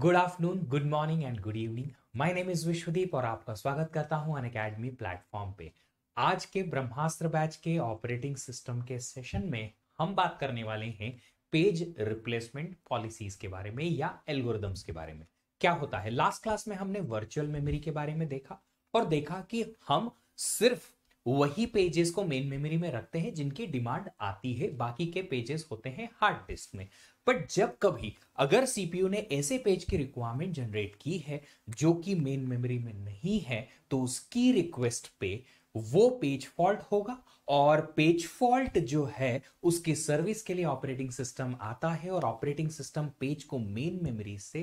Good afternoon good morning and good evening my name is Vishwadeep और आपका स्वागत करता हूं अन अकेडमी प्लेटफॉर्म पे आज के ब्रह्मास्त्र बैच के ऑपरेटिंग सिस्टम के सेशन में हम बात करने वाले हैं पेज रिप्लेसमेंट पॉलिसीज के बारे में या एल्गोरिदम्स के बारे में क्या होता है लास्ट क्लास में हमने वर्चुअल मेमोरी के बारे में देखा और देखा कि हम सिर्फ वही पेजेस को मेन मेमोरी में रखते हैं जिनकी डिमांड आती है बाकी के पेजेस होते हैं हार्ड डिस्क में बट जब कभी अगर सीपीयू ने ऐसे पेज की रिक्वायरमेंट जनरेट की है जो कि मेन मेमोरी में नहीं है तो उसकी रिक्वेस्ट पे वो पेज फॉल्ट होगा और पेज फॉल्ट जो है उसके सर्विस के लिए ऑपरेटिंग सिस्टम आता है और ऑपरेटिंग सिस्टम पेज को मेन मेमोरी से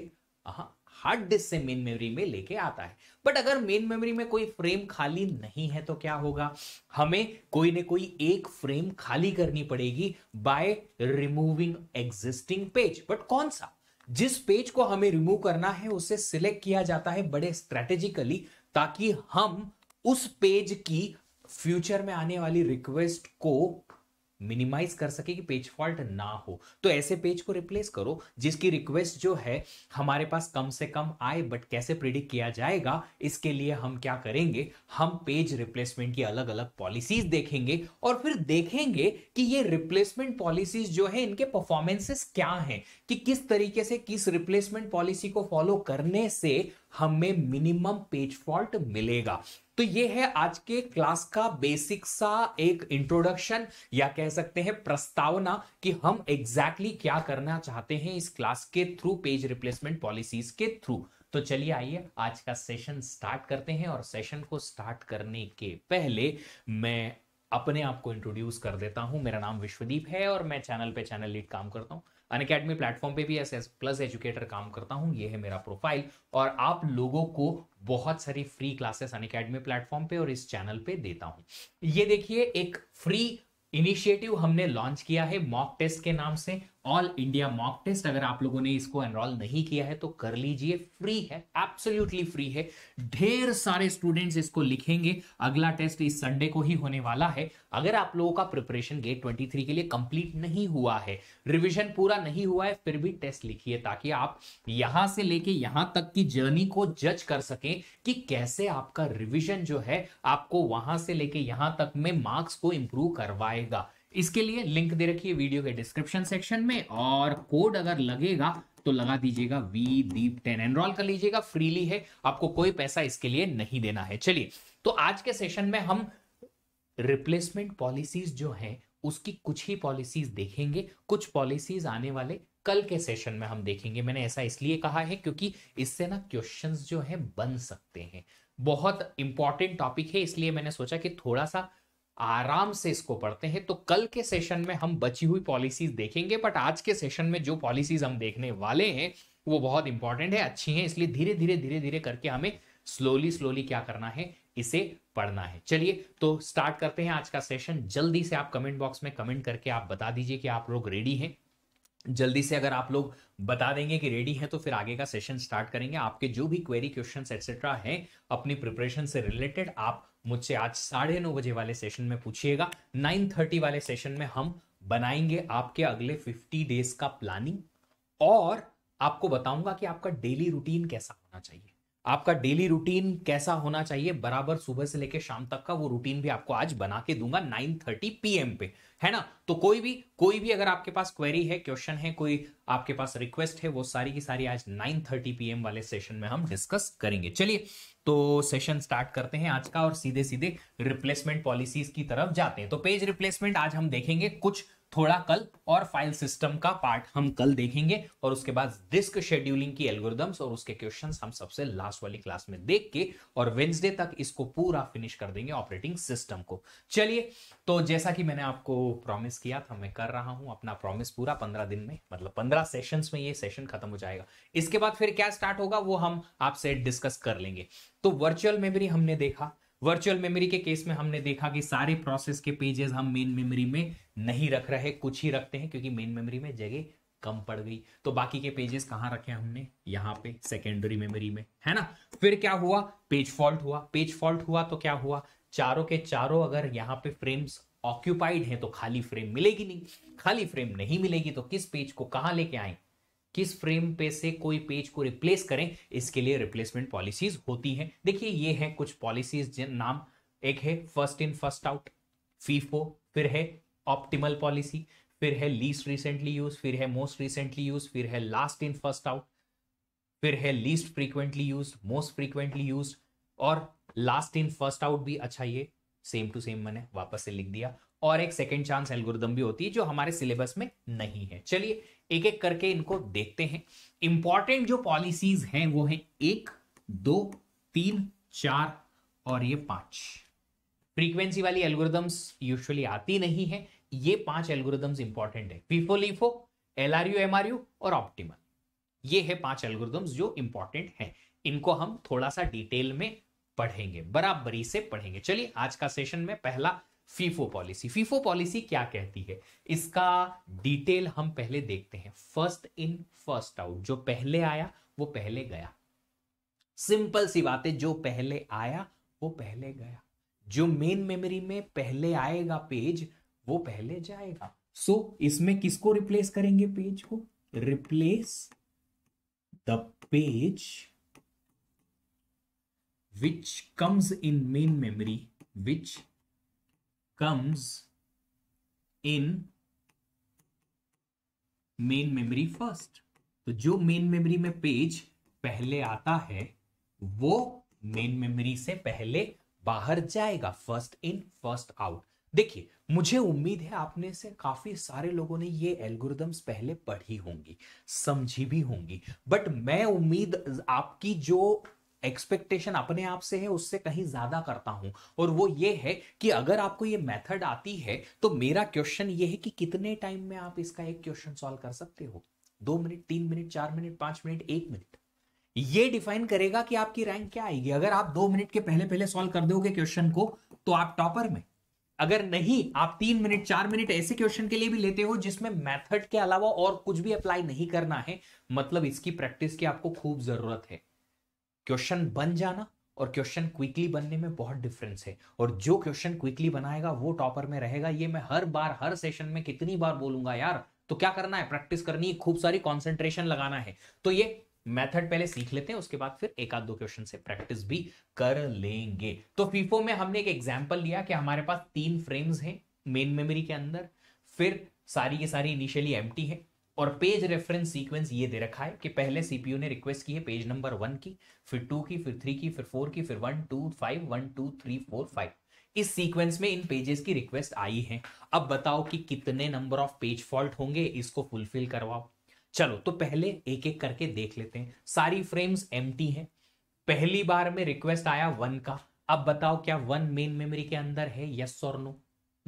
हार्ड डिस्क से मेन मेमोरी में लेके आता है बट अगर मेन मेमोरी में कोई फ्रेम खाली नहीं है तो क्या होगा हमें कोई ना कोई एक फ्रेम खाली करनी पड़ेगी by removing existing page but कौन सा जिस पेज को हमें रिमूव करना है उसे सिलेक्ट किया जाता है बड़े स्ट्रेटेजिकली ताकि हम उस पेज की फ्यूचर में आने वाली रिक्वेस्ट को मिनिमाइज कर सके कि पेज फॉल्ट ना हो तो ऐसे पेज को रिप्लेस करो जिसकी रिक्वेस्ट जो है हमारे पास कम से कम आए बट कैसे प्रिडिक्ट किया जाएगा इसके लिए हम क्या करेंगे हम पेज रिप्लेसमेंट की अलग अलग पॉलिसीज देखेंगे और फिर देखेंगे कि ये रिप्लेसमेंट पॉलिसीज जो है इनके परफॉर्मेंसेस क्या हैं कि किस तरीके से किस रिप्लेसमेंट पॉलिसी को फॉलो करने से हमें मिनिमम पेज फॉल्ट मिलेगा तो ये है आज के क्लास का बेसिक सा एक इंट्रोडक्शन या कह सकते हैं प्रस्तावना कि हम एग्जैक्टली exactly क्या करना चाहते हैं इस क्लास के थ्रू पेज रिप्लेसमेंट पॉलिसीज के थ्रू तो चलिए आइए आज का सेशन स्टार्ट करते हैं और सेशन को स्टार्ट करने के पहले मैं अपने आप को इंट्रोड्यूस कर देता हूं मेरा नाम विश्वदीप है और मैं चैनल पे चैनल लीड काम करता हूं अनकेडमी प्लेटफॉर्म पे भी एस एस प्लस एजुकेटर काम करता हूँ ये है मेरा प्रोफाइल और आप लोगों को बहुत सारी फ्री क्लासेस अनकेडमी प्लेटफॉर्म पे और इस चैनल पे देता हूँ ये देखिए एक फ्री इनिशिएटिव हमने लॉन्च किया है मॉक टेस्ट के नाम से ऑल इंडिया मॉक टेस्ट अगर आप लोगों ने इसको एनरोल नहीं किया है तो कर लीजिए फ्री है एब्सोल्युटली फ्री है ढेर सारे स्टूडेंट्स इसको लिखेंगे अगला टेस्ट इस संडे को ही होने वाला है अगर आप लोगों का प्रिपरेशन गेट ट्वेंटी थ्री के लिए कंप्लीट नहीं हुआ है रिविजन पूरा नहीं हुआ है फिर भी टेस्ट लिखिए ताकि आप यहां से लेके यहां तक की जर्नी को जज कर सकें कि कैसे आपका रिविजन जो है आपको वहां से लेके यहां तक में मार्क्स को इंप्रूव करवाएगा इसके लिए लिंक दे रखी है वीडियो के डिस्क्रिप्शन सेक्शन में और कोड अगर लगेगा तो लगा दीजिएगा वी दीप टेन एनरोल कर लीजिएगा फ्रीली है आपको कोई पैसा इसके लिए नहीं देना है चलिए तो आज के सेशन में हम रिप्लेसमेंट पॉलिसीज जो है उसकी कुछ ही पॉलिसीज देखेंगे कुछ पॉलिसीज आने वाले कल के सेशन में हम देखेंगे मैंने ऐसा इसलिए कहा है क्योंकि इससे ना क्वेश्चंस जो है बन सकते हैं बहुत इंपॉर्टेंट टॉपिक है इसलिए मैंने सोचा कि थोड़ा सा आराम से इसको पढ़ते हैं तो कल के सेशन में हम बची हुई पॉलिसीज देखेंगे बट आज के सेशन में जो पॉलिसीज हम देखने वाले हैं वो बहुत इंपॉर्टेंट है अच्छी है इसलिए धीरे धीरे धीरे धीरे करके हमें स्लोली स्लोली क्या करना है इसे पढ़ना है चलिए तो स्टार्ट करते हैं आज का सेशन जल्दी से आप कमेंट बॉक्स में कमेंट करके आप बता दीजिए कि आप लोग रेडी हैं जल्दी से अगर आप लोग बता देंगे कि रेडी है तो फिर आगे का सेशन स्टार्ट करेंगे आपके जो भी क्वेरी क्वेश्चंस एक्सेट्रा हैं अपनी प्रिपरेशन से रिलेटेड आप मुझसे आज साढ़े नौ बजे वाले सेशन में पूछिएगा नाइन थर्टी वाले सेशन में हम बनाएंगे आपके अगले फिफ्टी डेज का प्लानिंग और आपको बताऊंगा कि आपका डेली रूटीन कैसा होना चाहिए आपका डेली रूटीन कैसा होना चाहिए बराबर सुबह से लेकर शाम तक का वो रूटीन भी आपको आज बना के दूंगा पी एम पे है ना तो कोई भी कोई भी अगर आपके पास क्वेरी है क्वेश्चन है कोई आपके पास रिक्वेस्ट है वो सारी की सारी आज नाइन पी एम वाले सेशन में हम डिस्कस करेंगे चलिए तो सेशन स्टार्ट करते हैं आज का और सीधे सीधे रिप्लेसमेंट पॉलिसीज की तरफ जाते हैं तो पेज रिप्लेसमेंट आज हम देखेंगे कुछ थोड़ा कल और फाइल सिस्टम का पार्ट हम कल देखेंगे और उसके बाद डिस्क शेड्यूलिंग की एल्गोरिदम्स और उसके क्वेश्चंस हम सबसे लास्ट वाली क्लास में देख के और वेंसडे तक इसको पूरा फिनिश कर देंगे ऑपरेटिंग सिस्टम को चलिए तो जैसा कि मैंने आपको प्रॉमिस किया था मैं कर रहा हूं अपना प्रॉमिस पूरा पंद्रह दिन में मतलब पंद्रह सेशन में ये सेशन खत्म हो जाएगा इसके बाद फिर क्या स्टार्ट होगा वो हम आपसे डिस्कस कर लेंगे तो वर्चुअल मेमोरी हमने देखा वर्चुअल मेमोरी के केस में हमने देखा कि सारे प्रोसेस के पेजेस हम मेन मेमोरी में नहीं रख रहे कुछ ही रखते हैं क्योंकि मेन मेमोरी में जगह कम पड़ गई तो बाकी के पेजेस कहाँ रखे हमने यहाँ पे सेकेंडरी मेमोरी में है ना फिर क्या हुआ पेज फॉल्ट हुआ पेज फॉल्ट हुआ तो क्या हुआ चारों के चारों अगर यहाँ पे फ्रेम्स ऑक्यूपाइड हैं तो खाली फ्रेम मिलेगी नहीं खाली फ्रेम नहीं मिलेगी तो किस पेज को कहाँ लेके आए किस फ्रेम पे से कोई पेज को रिप्लेस करें इसके लिए रिप्लेसमेंट पॉलिसीज होती हैं देखिए ये है कुछ पॉलिसीज नाम एक है first in first out FIFO फिर है ऑप्टिमल पॉलिसी फिर है लीस्ट रिसेंटली यूज फिर है मोस्ट रिसेंटली यूज फिर है लास्ट इन फर्स्ट आउट फिर है least frequently use most frequently use और लास्ट इन फर्स्ट आउट भी अच्छा ये सेम टू सेम मैंने वापस से लिख दिया और एक सेकेंड चांस एल्गोरिदम भी होती है जो हमारे सिलेबस में नहीं है चलिए एक एक करके इनको देखते हैं इंपॉर्टेंट जो पॉलिसीज हैं वो है एक दो तीन चार और ये पांच फ्रीक्वेंसी वाली एल्गोरिदम्स यूजुअली आती नहीं है ये पांच एल्गोरिदम्स इंपॉर्टेंट है फीफो लीफो एलआरयू एमआरयू और ऑप्टिमल ये है पांच एल्गोरिदम्स जो इंपॉर्टेंट हैं इनको हम थोड़ा सा डिटेल में पढ़ेंगे बराबरी से पढ़ेंगे चलिए आज का सेशन में पहला फीफो पॉलिसी फीफो पॉलिसी क्या कहती है इसका डिटेल हम पहले देखते हैं फर्स्ट इन फर्स्ट आउट जो पहले आया वो पहले गया सिंपल सी बात है जो पहले आया वो पहले गया जो मेन मेमोरी में पहले आएगा पेज वो पहले जाएगा सो so, इसमें किसको रिप्लेस करेंगे पेज को replace the page which comes in main memory which comes in main memory first तो जो मेन मेमोरी में पेज पहले आता है वो मेन मेमोरी से पहले बाहर जाएगा फर्स्ट इन फर्स्ट आउट देखिए मुझे उम्मीद है आपने से काफी सारे लोगों ने ये एल्गोरिदम्स पहले पढ़ी होंगी समझी भी होंगी बट मैं उम्मीद आपकी जो एक्सपेक्टेशन अपने आप से है उससे कहीं ज्यादा करता हूं और वो ये है कि अगर आपको ये मेथड आती है तो मेरा क्वेश्चन ये है कि कितने टाइम में आप इसका एक क्वेश्चन सॉल्व कर सकते हो दो मिनट तीन मिनट चार मिनट पांच मिनट एक मिनट ये डिफाइन करेगा कि आपकी रैंक क्या आएगी अगर आप दो मिनट के पहले पहले सॉल्व कर दोगे क्वेश्चन को तो आप टॉपर में अगर नहीं आप तीन मिनट चार मिनट ऐसे क्वेश्चन के लिए भी लेते हो जिसमें मेथड के अलावा और कुछ भी अप्लाई नहीं करना है मतलब इसकी प्रैक्टिस की आपको खूब जरूरत है क्वेश्चन बन जाना और क्वेश्चन क्विकली बनने में बहुत डिफरेंस है और जो क्वेश्चन क्विकली बनाएगा वो टॉपर में रहेगा ये मैं हर बार हर सेशन में कितनी बार बोलूंगा यार तो क्या करना है प्रैक्टिस करनी है खूब सारी कॉन्सेंट्रेशन लगाना है तो ये मेथड पहले सीख लेते हैं उसके बाद फिर एक आध दो क्वेश्चन से प्रैक्टिस भी कर लेंगे तो फीफो में हमने एक एग्जाम्पल लिया कि हमारे पास तीन फ्रेम्स हैं मेन मेमोरी के अंदर फिर सारी के सारी इनिशियली एम्प्टी है और पेज रेफरेंस सीक्वेंस ये दे रखा है कि पहले सीपीयू ने रिक्वेस्ट की है पेज नंबर वन की फिर टू की फिर थ्री की फिर फोर की फिर one two five one two three four five इस सीक्वेंस में इन पेजेस की रिक्वेस्ट आई है अब बताओ कि कितने नंबर ऑफ पेज फॉल्ट होंगे इसको फुलफिल करवाओ चलो तो पहले एक एक करके देख लेते हैं सारी फ्रेम्स एम हैं पहली बार में रिक्वेस्ट आया वन का अब बताओ क्या वन मेन मेमोरी के अंदर है यस और नो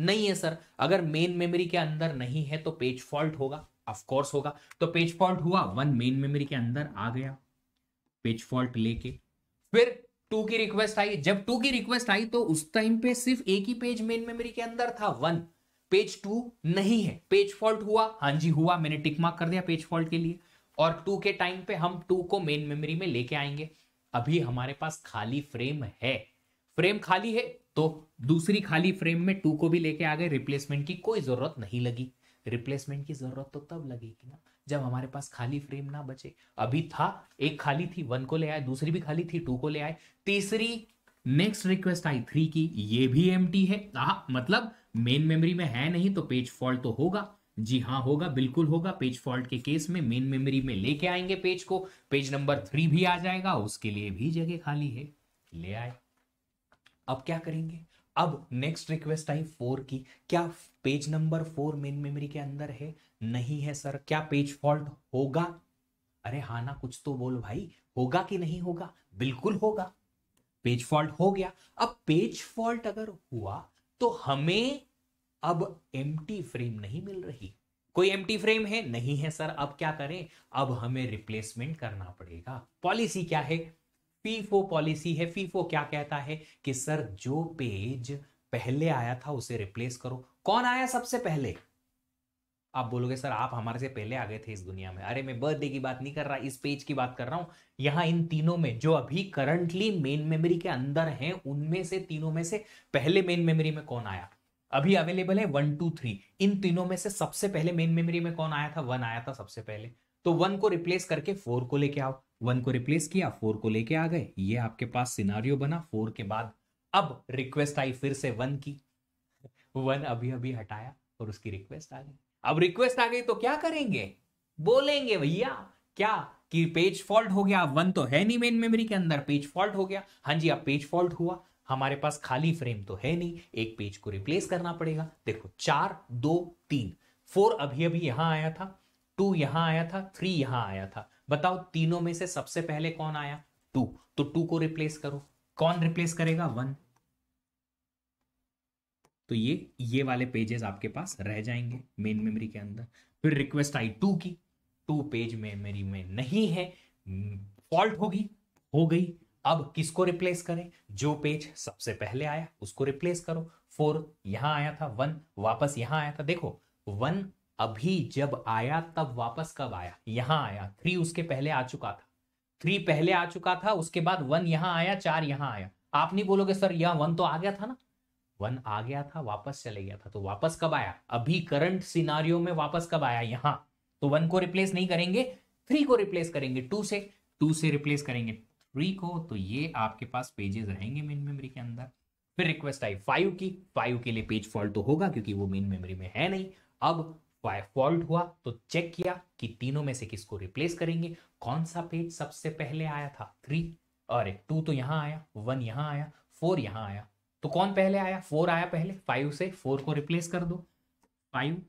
नहीं है सर अगर मेन मेमोरी के अंदर नहीं है तो पेज फॉल्ट होगा ऑफकोर्स होगा तो पेज फॉल्ट हुआ वन मेन मेमोरी के अंदर आ गया पेज फॉल्ट लेके फिर टू की रिक्वेस्ट आई जब टू की रिक्वेस्ट आई तो उस टाइम पे सिर्फ एक ही पेज मेन मेमोरी के अंदर था वन पेज टू नहीं है पेज फॉल्ट हुआ हाँ जी हुआ मैंने टिक मार्क कर दिया पेज फॉल्ट के लिए और टू के टाइम पे हम टू को मेन मेमोरी में लेके आएंगे अभी हमारे पास खाली फ्रेम है फ्रेम खाली है तो दूसरी खाली फ्रेम में टू को भी लेके आ गए रिप्लेसमेंट की कोई जरूरत नहीं लगी रिप्लेसमेंट की जरूरत तो तब लगेगी ना जब हमारे पास खाली फ्रेम ना बचे अभी था एक खाली थी वन को ले आए दूसरी भी खाली थी टू को ले आए तीसरी नेक्स्ट रिक्वेस्ट आई थ्री की ये भी एम है आ, मतलब मेन मेमोरी में है नहीं तो पेज फॉल्ट तो होगा जी हाँ होगा बिल्कुल होगा पेज फॉल्ट के केस में मेन मेमोरी में लेके आएंगे पेज को पेज नंबर थ्री भी आ जाएगा उसके लिए भी जगह खाली है ले आए अब क्या करेंगे अब नेक्स्ट रिक्वेस्ट आई फोर की क्या page number four main memory के अंदर है नहीं है सर क्या पेज फॉल्ट होगा अरे हा ना कुछ तो बोल भाई होगा कि नहीं होगा बिल्कुल होगा पेज फॉल्ट हो गया अब पेज फॉल्ट अगर हुआ तो हमें अब एम फ्रेम नहीं मिल रही कोई एम फ्रेम है नहीं है सर अब क्या करें अब हमें रिप्लेसमेंट करना पड़ेगा पॉलिसी क्या है फीफो पॉलिसी है फीफो क्या कहता है कि सर जो पेज पहले आया था उसे रिप्लेस करो कौन आया सबसे पहले आप बोलोगे सर आप हमारे से पहले आ गए थे इस दुनिया में अरे मैं बर्थडे की बात नहीं कर रहा इस पेज की बात कर रहा हूं यहां इन तीनों में जो अभी करंटली मेन मेमोरी के अंदर हैं उनमें से तीनों में से पहले मेन मेमोरी में कौन आया अभी अवेलेबल है वन टू थ्री इन तीनों में से सबसे पहले मेन मेमोरी में कौन आया था वन आया था सबसे पहले तो वन को रिप्लेस करके फोर को लेके आओ वन को रिप्लेस किया फोर को लेके आ गए ये आपके पास सिनारियो बना फोर के बाद अब रिक्वेस्ट आई फिर से वन की वन अभी अभी हटाया और उसकी रिक्वेस्ट आ गई अब रिक्वेस्ट आ गई तो क्या करेंगे बोलेंगे भैया क्या कि पेज फॉल्ट हो गया वन तो है नहीं मेन मेमोरी के अंदर पेज फॉल्ट हो गया हाँ जी अब पेज फॉल्ट हुआ हमारे पास खाली फ्रेम तो है नहीं एक पेज को रिप्लेस करना पड़ेगा देखो चार दो तीन फोर अभी अभी यहां आया था टू यहां आया था थ्री यहां आया था बताओ तीनों में से सबसे पहले कौन आया टू तो टू को रिप्लेस करो कौन रिप्लेस करेगा वन तो ये ये वाले पेजेस आपके पास रह जाएंगे मेन मेमोरी के अंदर फिर रिक्वेस्ट आई टू की टू पेज मेमोरी में नहीं है फॉल्ट होगी हो गई अब किसको रिप्लेस करें जो पेज सबसे पहले आया उसको रिप्लेस करो फोर यहां आया था वन वापस यहां आया था देखो वन अभी जब आया तब वापस कब आया यहां आया थ्री उसके पहले आ चुका था थ्री पहले आ चुका था उसके बाद वन यहां आया चार यहां आया आप नहीं बोलोगे सर यह वन तो आ गया था ना वन आ गया था वापस चले गया था तो वापस कब आया अभी करंट सिनारियों में वापस कब आया यहां तो वन को रिप्लेस नहीं करेंगे थ्री को रिप्लेस करेंगे टू से टू से रिप्लेस करेंगे थ्री को तो ये आपके पास पेजेस रहेंगे मेन मेमोरी के अंदर फिर रिक्वेस्ट आई फाइव की फाइव के लिए पेज फॉल्ट तो होगा क्योंकि वो मेन मेमोरी में है नहीं अब बाय फॉल्ट हुआ तो चेक किया कि तीनों में से किसको रिप्लेस करेंगे कौन सा पेज सबसे पहले आया था थ्री अरे टू तो यहां आया वन यहां आया फोर यहां आया तो कौन पहले आया फोर आया पहले फाइव से फोर को रिप्लेस कर दो फाइव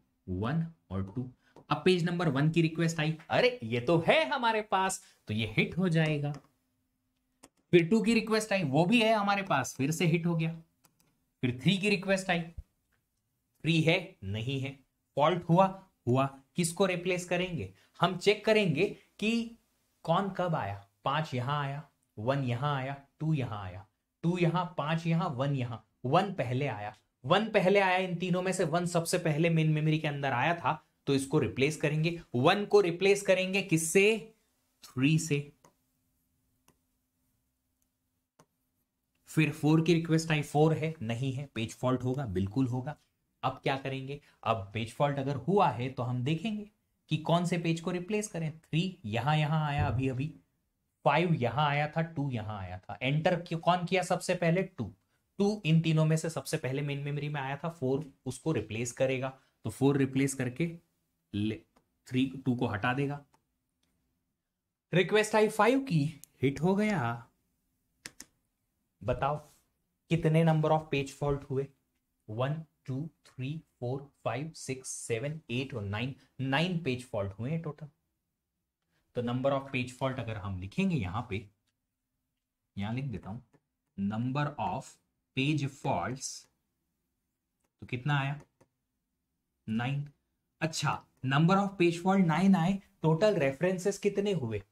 वन और टू अब पेज नंबर वन की रिक्वेस्ट आई अरे ये तो है हमारे पास तो ये हिट हो जाएगा फिर टू की रिक्वेस्ट आई वो भी है हमारे पास फिर से हिट हो गया फिर थ्री की रिक्वेस्ट आई फ्री है नहीं है फॉल्ट हुआ हुआ किसको रिप्लेस करेंगे हम चेक करेंगे कि कौन कब आया पांच यहां आया वन यहां आया टू यहां आया टू यहां पांच यहां वन यहां वन पहले आया वन पहले आया इन तीनों में से वन सबसे पहले मेन मेमोरी के अंदर आया था तो इसको रिप्लेस करेंगे वन को रिप्लेस करेंगे किससे थ्री से फिर फोर की रिक्वेस्ट आई फोर है नहीं है पेज फॉल्ट होगा बिल्कुल होगा अब क्या करेंगे अब पेज फॉल्ट अगर हुआ है तो हम देखेंगे कि कौन से पेज को रिप्लेस करें थ्री यहां यहां आया अभी अभी फाइव यहां आया था टू यहां आया था एंटर कौन किया सबसे पहले टू टू इन तीनों में से सबसे पहले मेन मेमोरी में आया था फोर उसको रिप्लेस करेगा तो फोर रिप्लेस करके थ्री टू को हटा देगा रिक्वेस्ट आई फाइव की हिट हो गया बताओ कितने नंबर ऑफ पेज फॉल्ट हुए one two three four five six seven eight और नाइन नाइन पेज फॉल्ट हुए हैं टोटल तो नंबर ऑफ पेज फॉल्ट अगर हम लिखेंगे यहां पे यहां लिख देता हूं नंबर ऑफ पेज फॉल्ट्स तो कितना आया नाइन अच्छा number of page fault nine आए टोटल रेफरेंसेस कितने हुए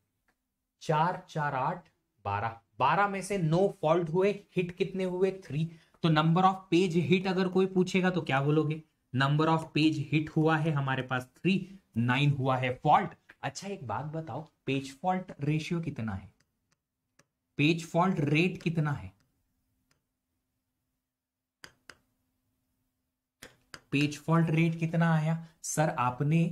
चार चार आठ बारह बारह में से नो फॉल्ट हुए हिट कितने हुए थ्री तो नंबर ऑफ पेज हिट अगर कोई पूछेगा तो क्या बोलोगे नंबर ऑफ पेज हिट हुआ है हमारे पास थ्री नाइन हुआ है फॉल्ट अच्छा एक बात बताओ पेज फॉल्ट रेशियो कितना है पेज फॉल्ट रेट कितना है पेज फॉल्ट रेट कितना आया सर आपने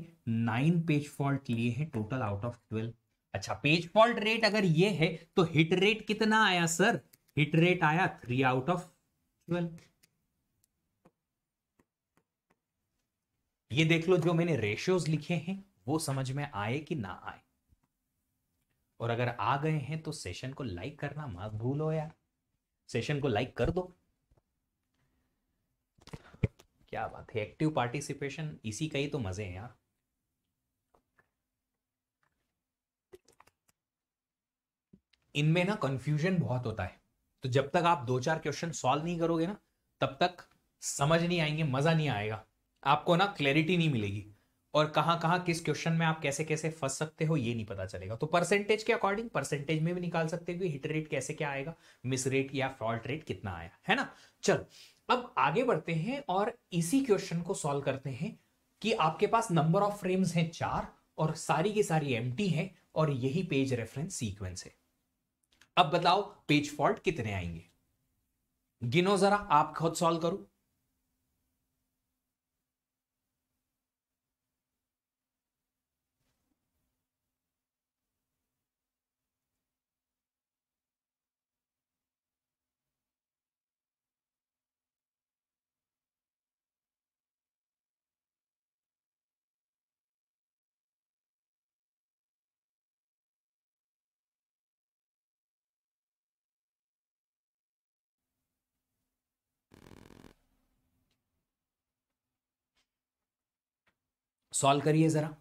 नाइन पेज फॉल्ट लिए हैं टोटल आउट ऑफ ट्वेल्व अच्छा पेज फॉल्ट रेट अगर ये है तो हिट रेट कितना आया सर हिट रेट आया थ्री आउट ऑफ ये देख लो जो मैंने रेशियोज लिखे हैं वो समझ में आए कि ना आए और अगर आ गए हैं तो सेशन को लाइक करना मत भूलो यार सेशन को लाइक कर दो क्या बात है एक्टिव पार्टिसिपेशन इसी का ही तो मजे हैं यार इनमें ना कंफ्यूजन बहुत होता है तो जब तक आप दो चार क्वेश्चन सॉल्व नहीं करोगे ना तब तक समझ नहीं आएंगे मजा नहीं आएगा आपको ना क्लैरिटी नहीं मिलेगी और कहाँ कहाँ किस क्वेश्चन में आप कैसे कैसे फंस सकते हो ये नहीं पता चलेगा तो परसेंटेज के अकॉर्डिंग परसेंटेज में भी निकाल सकते हो कि हिट रेट कैसे क्या आएगा मिस रेट या फ्रॉड रेट कितना आया है ना चल अब आगे बढ़ते हैं और इसी क्वेश्चन को सॉल्व करते हैं कि आपके पास नंबर ऑफ फ्रेम्स हैं चार और सारी की सारी एम है और यही पेज रेफरेंस सीक्वेंस है अब बताओ पेज फॉल्ट कितने आएंगे गिनो जरा आप खुद सॉल्व करो सॉल्व करिए ज़रा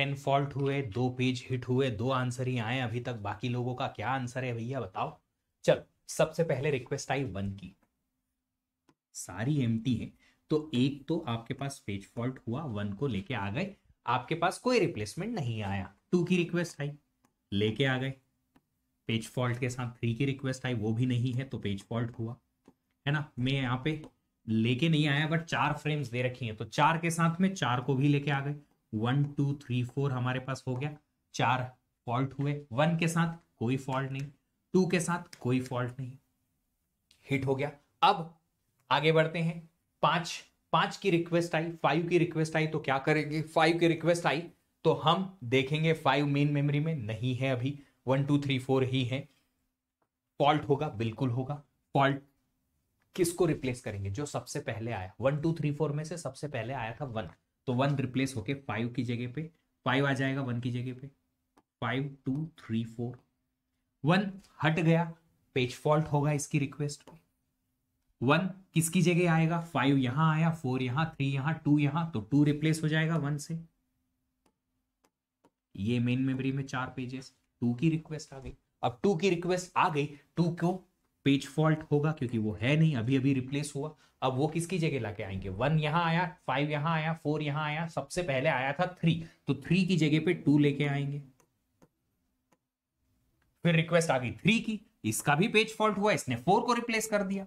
टेन फॉल्ट हुए दो पेज हिट हुए दो आंसर ही आए अभी तक बाकी लोगों का क्या आंसर है भैया बताओ चलो सबसे पहले रिक्वेस्ट आई वन की सारी एम है तो एक तो आपके पास पेज फॉल्ट हुआ वन को लेके आ गए आपके पास कोई रिप्लेसमेंट नहीं आया टू की रिक्वेस्ट आई लेके आ गए पेज फॉल्ट के साथ थ्री की रिक्वेस्ट आई वो भी नहीं है तो पेज फॉल्ट हुआ है ना मैं यहाँ पे लेके नहीं आया बट चार फ्रेम्स दे रखी हैं तो चार के साथ में चार को भी लेके आ गए वन टू थ्री फोर हमारे पास हो गया चार फॉल्ट हुए वन के साथ कोई फॉल्ट नहीं टू के साथ कोई फॉल्ट नहीं हिट हो गया अब आगे बढ़ते हैं पांच पांच की रिक्वेस्ट आई फाइव की रिक्वेस्ट आई तो क्या करेंगे फाइव की रिक्वेस्ट आई तो हम देखेंगे फाइव मेन मेमोरी में नहीं है अभी वन टू थ्री फोर ही है फॉल्ट होगा बिल्कुल होगा फॉल्ट किसको रिप्लेस करेंगे जो सबसे पहले आया वन टू थ्री फोर में से सबसे पहले आया था वन तो वन रिप्लेस होके फाइव की जगह पे फाइव आ जाएगा वन की जगह पे five two three four one हट गया पेज फॉल्ट होगा इसकी रिक्वेस्ट पे वन किसकी जगह आएगा फाइव यहां आया फोर यहां थ्री यहां टू यहां तो टू रिप्लेस हो जाएगा वन से ये मेन मेमोरी में चार पेजेस टू की रिक्वेस्ट आ गई अब टू की रिक्वेस्ट आ गई टू को पेज फॉल्ट होगा क्योंकि वो है नहीं अभी अभी रिप्लेस हुआ अब वो किसकी जगह लाके आएंगे वन यहाँ आया फाइव यहाँ आया फोर यहाँ आया सबसे पहले आया था थ्री तो थ्री की जगह पे टू लेके आएंगे फिर रिक्वेस्ट आ गई थ्री की इसका भी पेज फॉल्ट हुआ इसने फोर को रिप्लेस कर दिया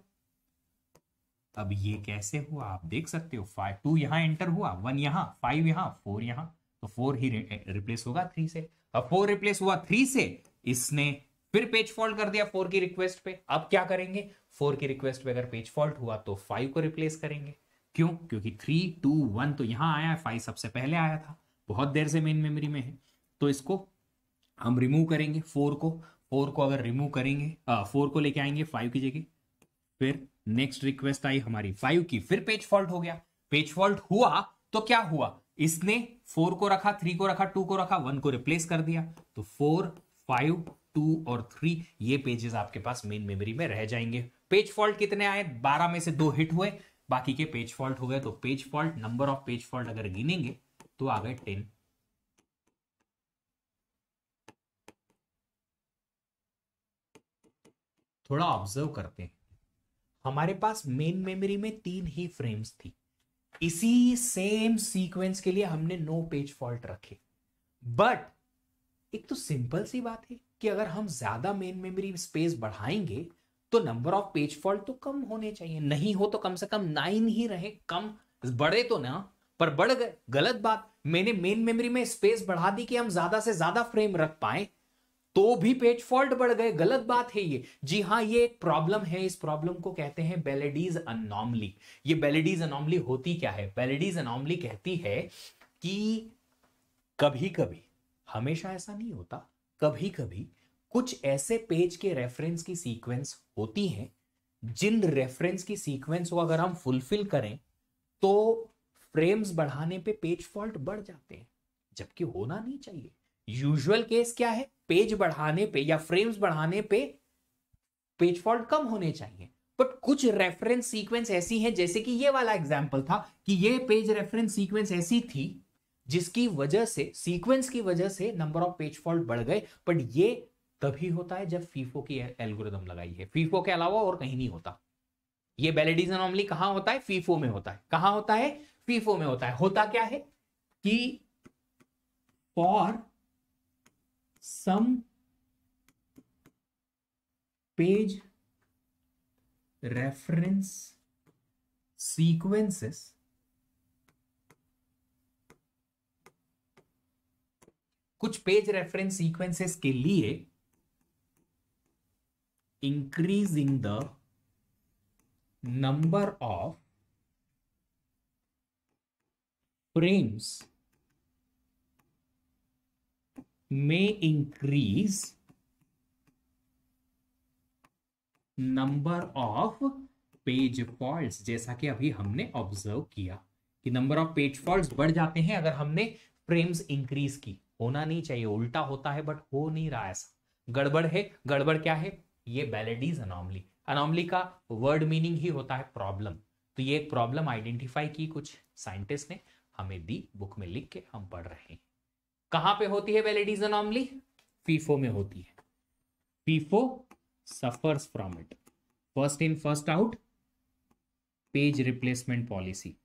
अब ये कैसे हुआ आप देख सकते हो फाइव टू यहाँ एंटर हुआ वन यहाँ फाइव यहाँ फोर यहाँ तो फोर ही रिप्लेस होगा थ्री से अब फोर रिप्लेस हुआ थ्री से इसने फिर पेज फॉल्ट कर दिया फोर की रिक्वेस्ट पे अब क्या करेंगे फोर की रिक्वेस्ट पे अगर पेज फॉल्ट हुआ तो फाइव को रिप्लेस करेंगे क्यों क्योंकि थ्री टू वन तो यहां आया है फाइव सबसे पहले आया था बहुत देर से मेन मेमोरी में है तो इसको हम रिमूव करेंगे फोर को फोर को अगर रिमूव करेंगे फोर को लेके आएंगे फाइव की जगह फिर नेक्स्ट रिक्वेस्ट आई हमारी फाइव की फिर पेज फॉल्ट हो गया पेज फॉल्ट हुआ तो क्या हुआ इसने फोर को रखा थ्री को रखा टू को रखा वन को रिप्लेस कर दिया तो फोर फाइव टू और थ्री ये पेजेस आपके पास मेन मेमोरी में रह जाएंगे पेज फॉल्ट कितने आए बारह में से दो हिट हुए बाकी के पेज फॉल्ट हो गए तो page fault number of page fault अगर गिनेंगे तो आ गए टेन थोड़ा ऑब्जर्व करते हैं हमारे पास मेन मेमोरी में तीन ही फ्रेम्स थी इसी सेम सीक्वेंस के लिए हमने नो पेज फॉल्ट रखे बट एक तो सिंपल सी बात है कि अगर हम ज्यादा मेन मेमोरी स्पेस बढ़ाएंगे तो नंबर ऑफ पेज फॉल्ट तो कम होने चाहिए नहीं हो तो कम से कम नाइन ही रहे कम बढ़े तो ना पर बढ़ गए गलत बात मैंने मेन मेमोरी में स्पेस बढ़ा दी कि हम ज्यादा से ज्यादा फ्रेम रख पाए तो भी पेज फॉल्ट बढ़ गए गलत बात है ये जी हाँ ये एक प्रॉब्लम है इस प्रॉब्लम को कहते हैं बेलेडीज अनॉमली ये बेलेडीज अनॉमली होती क्या है बेलेडीज अनॉमली कहती है कि कभी कभी हमेशा ऐसा नहीं होता कभी कभी कुछ ऐसे पेज के रेफरेंस की सीक्वेंस होती हैं जिन रेफरेंस की सीक्वेंस को अगर हम फुलफिल करें तो फ्रेम्स बढ़ाने पे पेज फॉल्ट बढ़ जाते हैं जबकि होना नहीं चाहिए यूजुअल केस क्या है पेज बढ़ाने पे या फ्रेम्स बढ़ाने पे पेज फॉल्ट कम होने चाहिए बट कुछ रेफरेंस सीक्वेंस ऐसी हैं जैसे कि ये वाला एग्जाम्पल था कि ये पेज रेफरेंस सीक्वेंस ऐसी थी जिसकी वजह से सीक्वेंस की वजह से नंबर ऑफ पेज फॉल्ट बढ़ गए बट ये तभी होता है जब फीफो की एल्गोरिदम लगाई है फीफो के अलावा और कहीं नहीं होता ये बेलेडीज अनोमली कहा होता है फीफो में होता है कहा होता है फीफो में होता है होता क्या है कि for some page reference sequences कुछ पेज रेफरेंस सीक्वेंसेस के लिए increasing the number of frames may increase number of page fault जैसा कि अभी हमने ऑब्जर्व किया कि नंबर ऑफ पेज फॉल्ट बढ़ जाते हैं अगर हमने फ्रेम्स इंक्रीज की होना नहीं चाहिए उल्टा होता है बट हो नहीं रहा ऐसा गड़बड़ है गड़बड़ क्या है ये बैलेडीज अनोमली अनोमली का वर्ड मीनिंग ही होता है प्रॉब्लम तो ये एक प्रॉब्लम आइडेंटिफाई की कुछ साइंटिस्ट ने हमें दी बुक में लिख के हम पढ़ रहे हैं कहां पे होती है बेलेडीज अनोमली फीफो में होती है FIFO suffers from it first in first out page replacement policy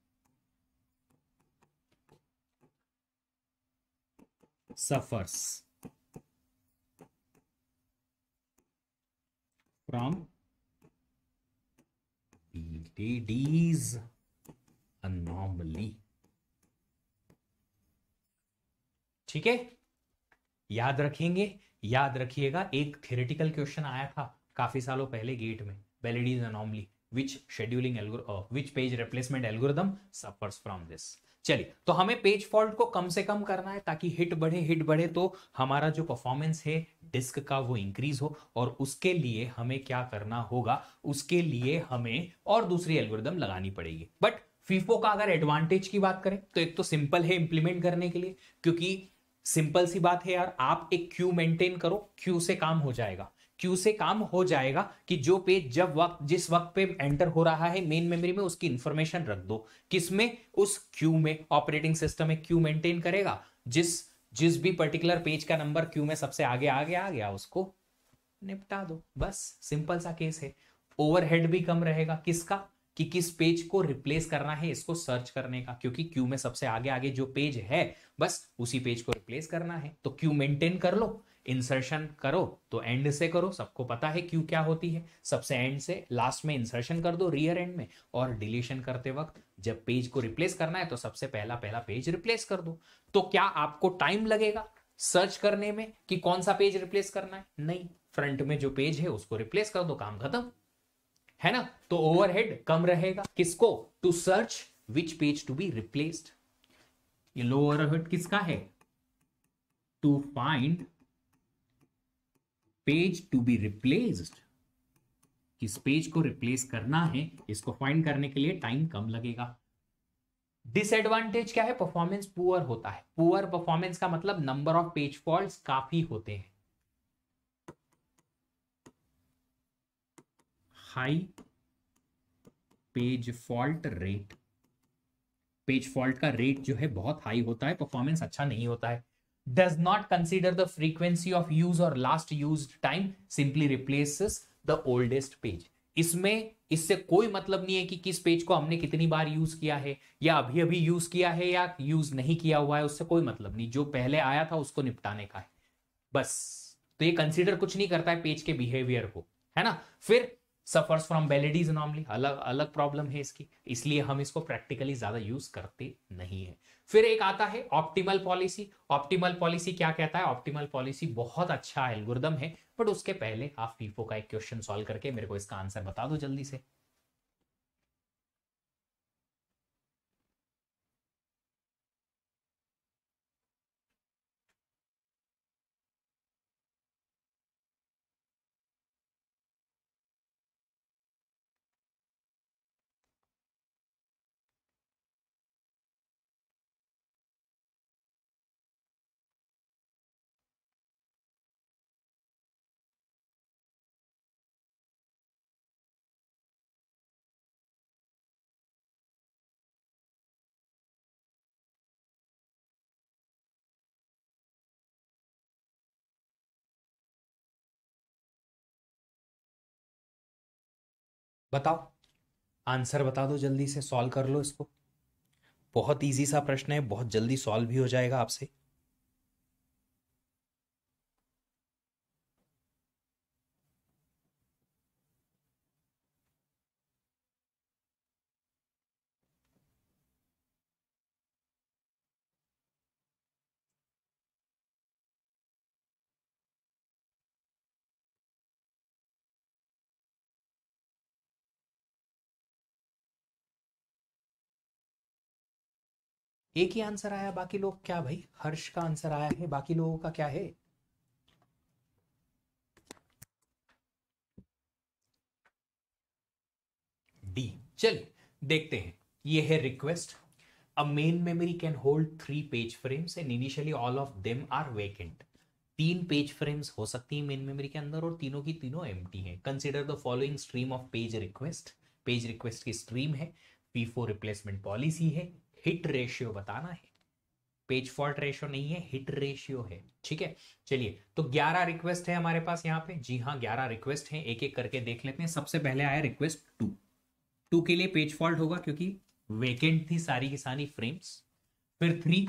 suffers from BTD's anomaly ठीक है याद रखेंगे याद रखिएगा एक थियोरेटिकल क्वेश्चन आया था काफी सालों पहले गेट में Belady's anomaly which scheduling which page replacement algorithm suffers from this चलिए तो हमें पेज फॉल्ट को कम से कम करना है ताकि हिट बढ़े हिट बढ़े तो हमारा जो परफॉर्मेंस है डिस्क का वो इंक्रीज हो और उसके लिए हमें क्या करना होगा उसके लिए हमें और दूसरी एल्गोरिदम लगानी पड़ेगी बट फीफो का अगर एडवांटेज की बात करें तो एक तो सिंपल है इंप्लीमेंट करने के लिए क्योंकि सिंपल सी बात है यार आप एक क्यू मेंटेन करो क्यू से काम हो जाएगा क्यू से काम हो जाएगा कि जो पेज जब वक्त जिस वक्त पे एंटर हो रहा है मेन मेमोरी में उसकी इंफॉर्मेशन रख दो किसमें उस क्यू में ऑपरेटिंग सिस्टम में क्यू मेंटेन करेगा जिस जिस भी पर्टिकुलर पेज का नंबर क्यू में सबसे आगे गया आ गया उसको निपटा दो बस सिंपल सा केस है ओवरहेड भी कम रहेगा किसका कि किस पेज को रिप्लेस करना है इसको सर्च करने का क्योंकि क्यू में सबसे आगे आगे जो पेज है बस उसी पेज को रिप्लेस करना है तो क्यू मेंटेन कर लो इंसर्शन करो तो एंड से करो सबको पता है क्यों क्या होती है सबसे एंड से लास्ट में इंसर्शन कर दो रियर एंड में और डिलीशन करते वक्त जब पेज को रिप्लेस करना है तो सबसे पहला पहला पेज रिप्लेस कर दो तो क्या आपको टाइम लगेगा सर्च करने में कि कौन सा पेज रिप्लेस करना है नहीं फ्रंट में जो पेज है उसको रिप्लेस कर दो काम खत्म है ना तो ओवरहेड कम रहेगा किसको to search which page to be replaced ये लोअर किसका है to find page to be replaced किस पेज को रिप्लेस करना है इसको फाइंड करने के लिए टाइम कम लगेगा डिसएडवांटेज क्या है परफॉर्मेंस पुअर होता है पुअर परफॉर्मेंस का मतलब नंबर ऑफ पेज फॉल्ट काफी होते हैं high page fault rate page fault का रेट जो है बहुत हाई होता है परफॉर्मेंस अच्छा नहीं होता है does not consider the frequency of use or last used time simply replaces the oldest page इसमें इससे कोई मतलब नहीं है कि किस पेज को हमने कितनी बार यूज किया है या अभी अभी यूज किया है या यूज नहीं किया हुआ है उससे कोई मतलब नहीं जो पहले आया था उसको निपटाने का है बस तो ये कंसीडर कुछ नहीं करता है पेज के बिहेवियर को है ना फिर सफर्स फ्रॉम बेलेडीज नॉर्मली अलग अलग प्रॉब्लम है इसकी इसलिए हम इसको प्रैक्टिकली ज्यादा यूज करते नहीं है फिर एक आता है ऑप्टिमल पॉलिसी ऑप्टिमल पॉलिसी क्या कहता है ऑप्टिमल पॉलिसी बहुत अच्छा एल्गोरिदम है बट उसके पहले आप फीफो का एक क्वेश्चन सॉल्व करके मेरे को इसका आंसर बता दो जल्दी से बताओ आंसर बता दो जल्दी से सॉल्व कर लो इसको बहुत ईजी सा प्रश्न है बहुत जल्दी सॉल्व भी हो जाएगा आपसे एक ही आंसर आया बाकी लोग क्या भाई हर्ष का आंसर आया है बाकी लोगों का क्या है डी चलिए देखते हैं ये है request uh main memory can hold three page frames and initially all of them are vacant तीन पेज फ्रेम्स हो सकती है मेन मेमोरी के अंदर और तीनों की तीनों एम हैं consider the following stream of page request page request की स्ट्रीम है पी फोर रिप्लेसमेंट पॉलिसी है हिट रेशियो बताना है पेज फॉल्ट रेशियो नहीं है हिट रेशियो है ठीक है चलिए तो 11 रिक्वेस्ट है हमारे पास यहाँ पे जी हाँ 11 रिक्वेस्ट है एक एक करके देख लेते हैं सबसे पहले आया रिक्वेस्ट टू टू के लिए पेज फॉल्ट होगा क्योंकि वेकेंट थी सारी की सारी फ्रेम्स फिर थ्री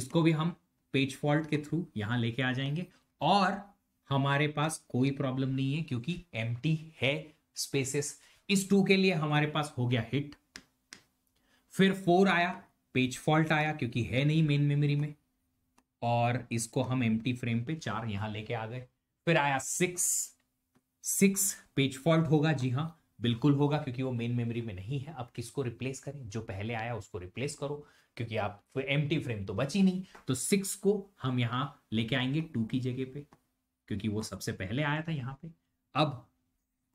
इसको भी हम पेज फॉल्ट के थ्रू यहां लेके आ जाएंगे और हमारे पास कोई प्रॉब्लम नहीं है क्योंकि एम है स्पेसेस इस टू के लिए हमारे पास हो गया हिट फिर फोर आया पेज फॉल्ट आया क्योंकि है नहीं मेन मेमोरी में और इसको हम एम फ्रेम पे चार यहां लेके आ गए फिर आया सिक्स सिक्स पेज फॉल्ट होगा जी हाँ बिल्कुल होगा क्योंकि वो मेन मेमोरी में नहीं है अब किसको रिप्लेस करें जो पहले आया उसको रिप्लेस करो क्योंकि आप एम फ्रेम तो बची नहीं तो सिक्स को हम यहाँ लेके आएंगे टू की जगह पे क्योंकि वो सबसे पहले आया था यहाँ पे अब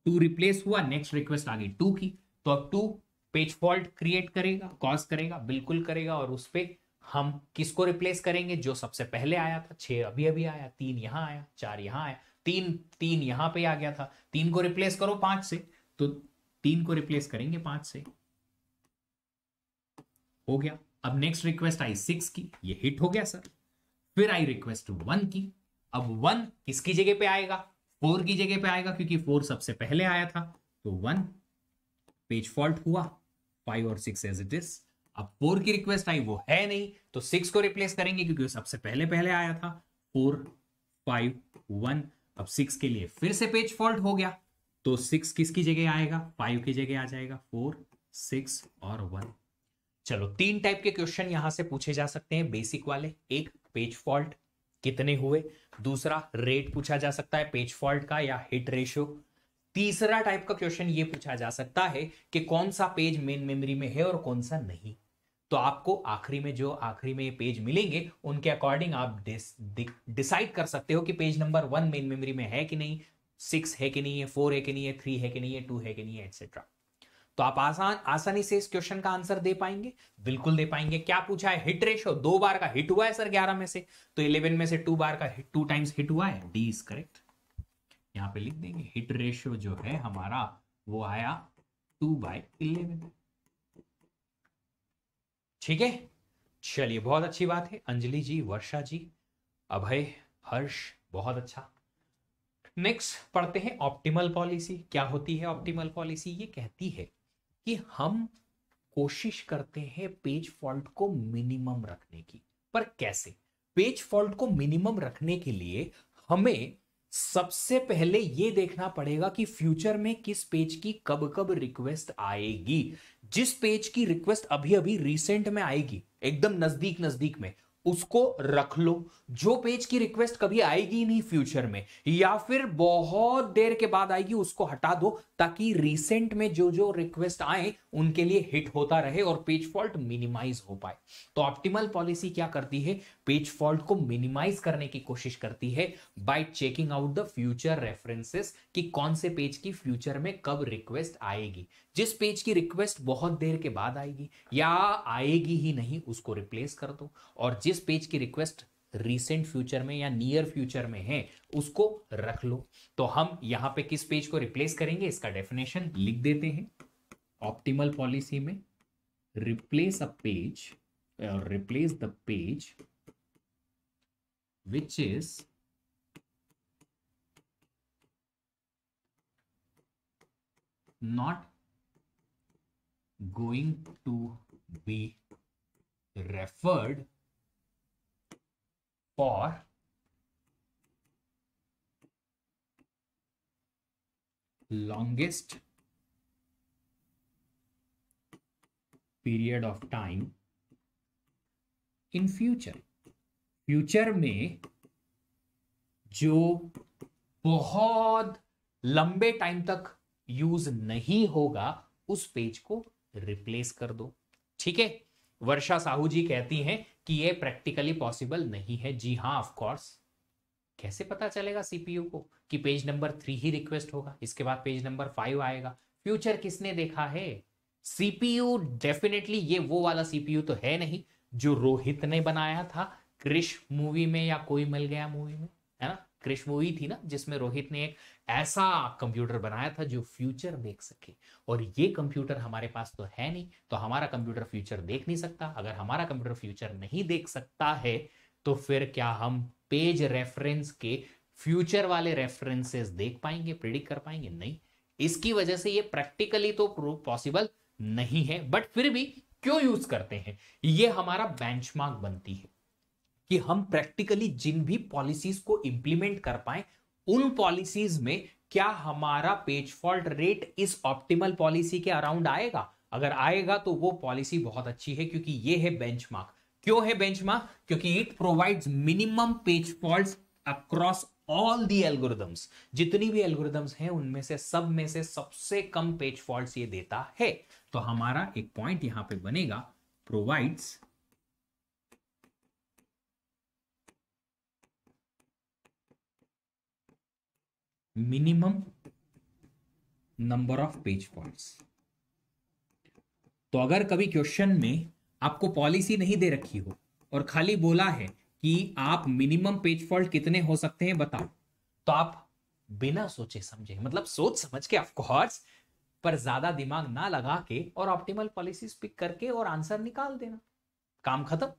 टू रिप्लेस हुआ नेक्स्ट रिक्वेस्ट आ गई टू की तो अब टू पेज फॉल्ट क्रिएट करेगा कॉज करेगा बिल्कुल करेगा और उस पर हम किसको रिप्लेस करेंगे जो सबसे पहले आया था छः अभी अभी आया तीन यहां आया चार यहां आया तीन तीन यहां पे आ गया था तीन को रिप्लेस करो पांच से तो तीन को रिप्लेस करेंगे पांच से हो गया अब नेक्स्ट रिक्वेस्ट आई सिक्स की ये हिट हो गया सर फिर आई रिक्वेस्ट वन की अब वन किसकी जगह पे आएगा फोर की जगह पे आएगा क्योंकि फोर सबसे पहले आया था तो वन पेज फॉल्ट हुआ फाइव और सिक्स एज इट इज अब फोर की रिक्वेस्ट आई वो है नहीं तो सिक्स को रिप्लेस करेंगे क्योंकि सबसे पहले पहले आया था फोर फाइव वन अब सिक्स के लिए फिर से पेज फॉल्ट हो गया तो सिक्स किसकी जगह आएगा फाइव की जगह आ जाएगा फोर सिक्स और वन चलो तीन टाइप के क्वेश्चन यहां से पूछे जा सकते हैं बेसिक वाले एक पेज फॉल्ट कितने हुए दूसरा रेट पूछा जा सकता है पेज फॉल्ट का या हिट रेशियो तीसरा टाइप का क्वेश्चन ये पूछा जा सकता है कि कौन सा पेज मेन मेमोरी में है और कौन सा नहीं तो आपको आखिरी में जो आखिरी में पेज मिलेंगे उनके अकॉर्डिंग आप डिसाइड कर सकते हो कि page number one main memory में है कि नहीं सिक्स है कि नहीं है फोर है कि नहीं है थ्री है कि नहीं है टू है कि नहीं है एक्सेट्रा तो आप आसान आसानी से इस क्वेश्चन का आंसर दे पाएंगे बिल्कुल दे पाएंगे क्या पूछा है हिट रेशो दो बार का हिट हुआ है सर ग्यारह में से तो इलेवन में से टू बार का टू टाइम्स हिट हुआ है डी इज करेक्ट यहाँ पे लिख देंगे हिट रेशियो जो है हमारा वो आया टू बाई इलेवन ठीक है चलिए बहुत अच्छी बात है अंजलि जी वर्षा जी अभय हर्ष बहुत अच्छा नेक्स्ट पढ़ते हैं ऑप्टिमल पॉलिसी क्या होती है ऑप्टिमल पॉलिसी ये कहती है कि हम कोशिश करते हैं पेज फॉल्ट को मिनिमम रखने की पर कैसे पेज फॉल्ट को मिनिमम रखने के लिए हमें सबसे पहले ये देखना पड़ेगा कि फ्यूचर में किस पेज की कब कब रिक्वेस्ट आएगी जिस पेज की रिक्वेस्ट अभी अभी रिसेंट में आएगी एकदम नजदीक नजदीक में उसको रख लो जो पेज की रिक्वेस्ट कभी आएगी नहीं फ्यूचर में या फिर बहुत देर के बाद आएगी उसको हटा दो ताकि रिसेंट में जो जो रिक्वेस्ट आए उनके लिए हिट होता रहे और पेज फॉल्ट मिनिमाइज हो पाए तो ऑप्टिमल पॉलिसी क्या करती है पेज फॉल्ट को मिनिमाइज करने की कोशिश करती है by checking out the future references कि कौन से पेज की फ्यूचर में कब रिक्वेस्ट आएगी जिस पेज की रिक्वेस्ट बहुत देर के बाद आएगी या आएगी ही नहीं उसको रिप्लेस कर दो और जिस पेज की रिक्वेस्ट रिसेंट फ्यूचर में या नियर फ्यूचर में है उसको रख लो तो हम यहां पे किस पेज को रिप्लेस करेंगे इसका डेफिनेशन लिख देते हैं ऑप्टिमल पॉलिसी में replace a page replace the page which is not going to be referred for longest period of time in future future में जो बहुत लंबे time तक use नहीं होगा उस page को रिप्लेस कर दो ठीक है वर्षा साहू जी कहती हैं कि ये प्रैक्टिकली पॉसिबल नहीं है जी हाँ ऑफकोर्स कैसे पता चलेगा सीपीयू को कि पेज नंबर थ्री ही रिक्वेस्ट होगा इसके बाद पेज नंबर फाइव आएगा फ्यूचर किसने देखा है सीपीयू डेफिनेटली ये वो वाला सीपीयू तो है नहीं जो रोहित ने बनाया था क्रिश मूवी में या कोई मिल गया मूवी में है ना क्रिश मूवी थी ना जिसमें रोहित ने एक ऐसा कंप्यूटर बनाया था जो फ्यूचर देख सके और ये कंप्यूटर हमारे पास तो है नहीं तो हमारा कंप्यूटर फ्यूचर देख नहीं सकता अगर हमारा कंप्यूटर फ्यूचर नहीं देख सकता है तो फिर क्या हम पेज रेफरेंस के फ्यूचर वाले रेफरेंसेस देख पाएंगे प्रिडिक्ट कर पाएंगे नहीं इसकी वजह से ये प्रैक्टिकली तो प्रूफ पॉसिबल नहीं है बट फिर भी क्यों यूज करते हैं ये हमारा बेंचमार्क बनती है कि हम प्रैक्टिकली जिन भी पॉलिसीज को इंप्लीमेंट कर पाए उन पॉलिसीज में क्या हमारा पेज फॉल्ट रेट इस ऑप्टिमल पॉलिसी के अराउंड आएगा अगर आएगा तो वो पॉलिसी बहुत अच्छी है क्योंकि ये है बेंचमार्क क्यों है बेंचमार्क क्योंकि it provides minimum page fault across all the algorithms जितनी भी एल्गोरिदम्स हैं उनमें से सब में से सबसे कम पेज फॉल्ट ये देता है तो हमारा एक पॉइंट यहां पे बनेगा provides minimum number of page fault तो अगर कभी क्वेश्चन में आपको पॉलिसी नहीं दे रखी हो और खाली बोला है कि आप मिनिमम पेज फॉल्ट कितने हो सकते हैं बताओ तो आप बिना सोचे समझे मतलब सोच समझ के ऑफकोर्स पर ज्यादा दिमाग ना लगा के और ऑप्टिमल पॉलिसी पिक करके और आंसर निकाल देना काम खत्म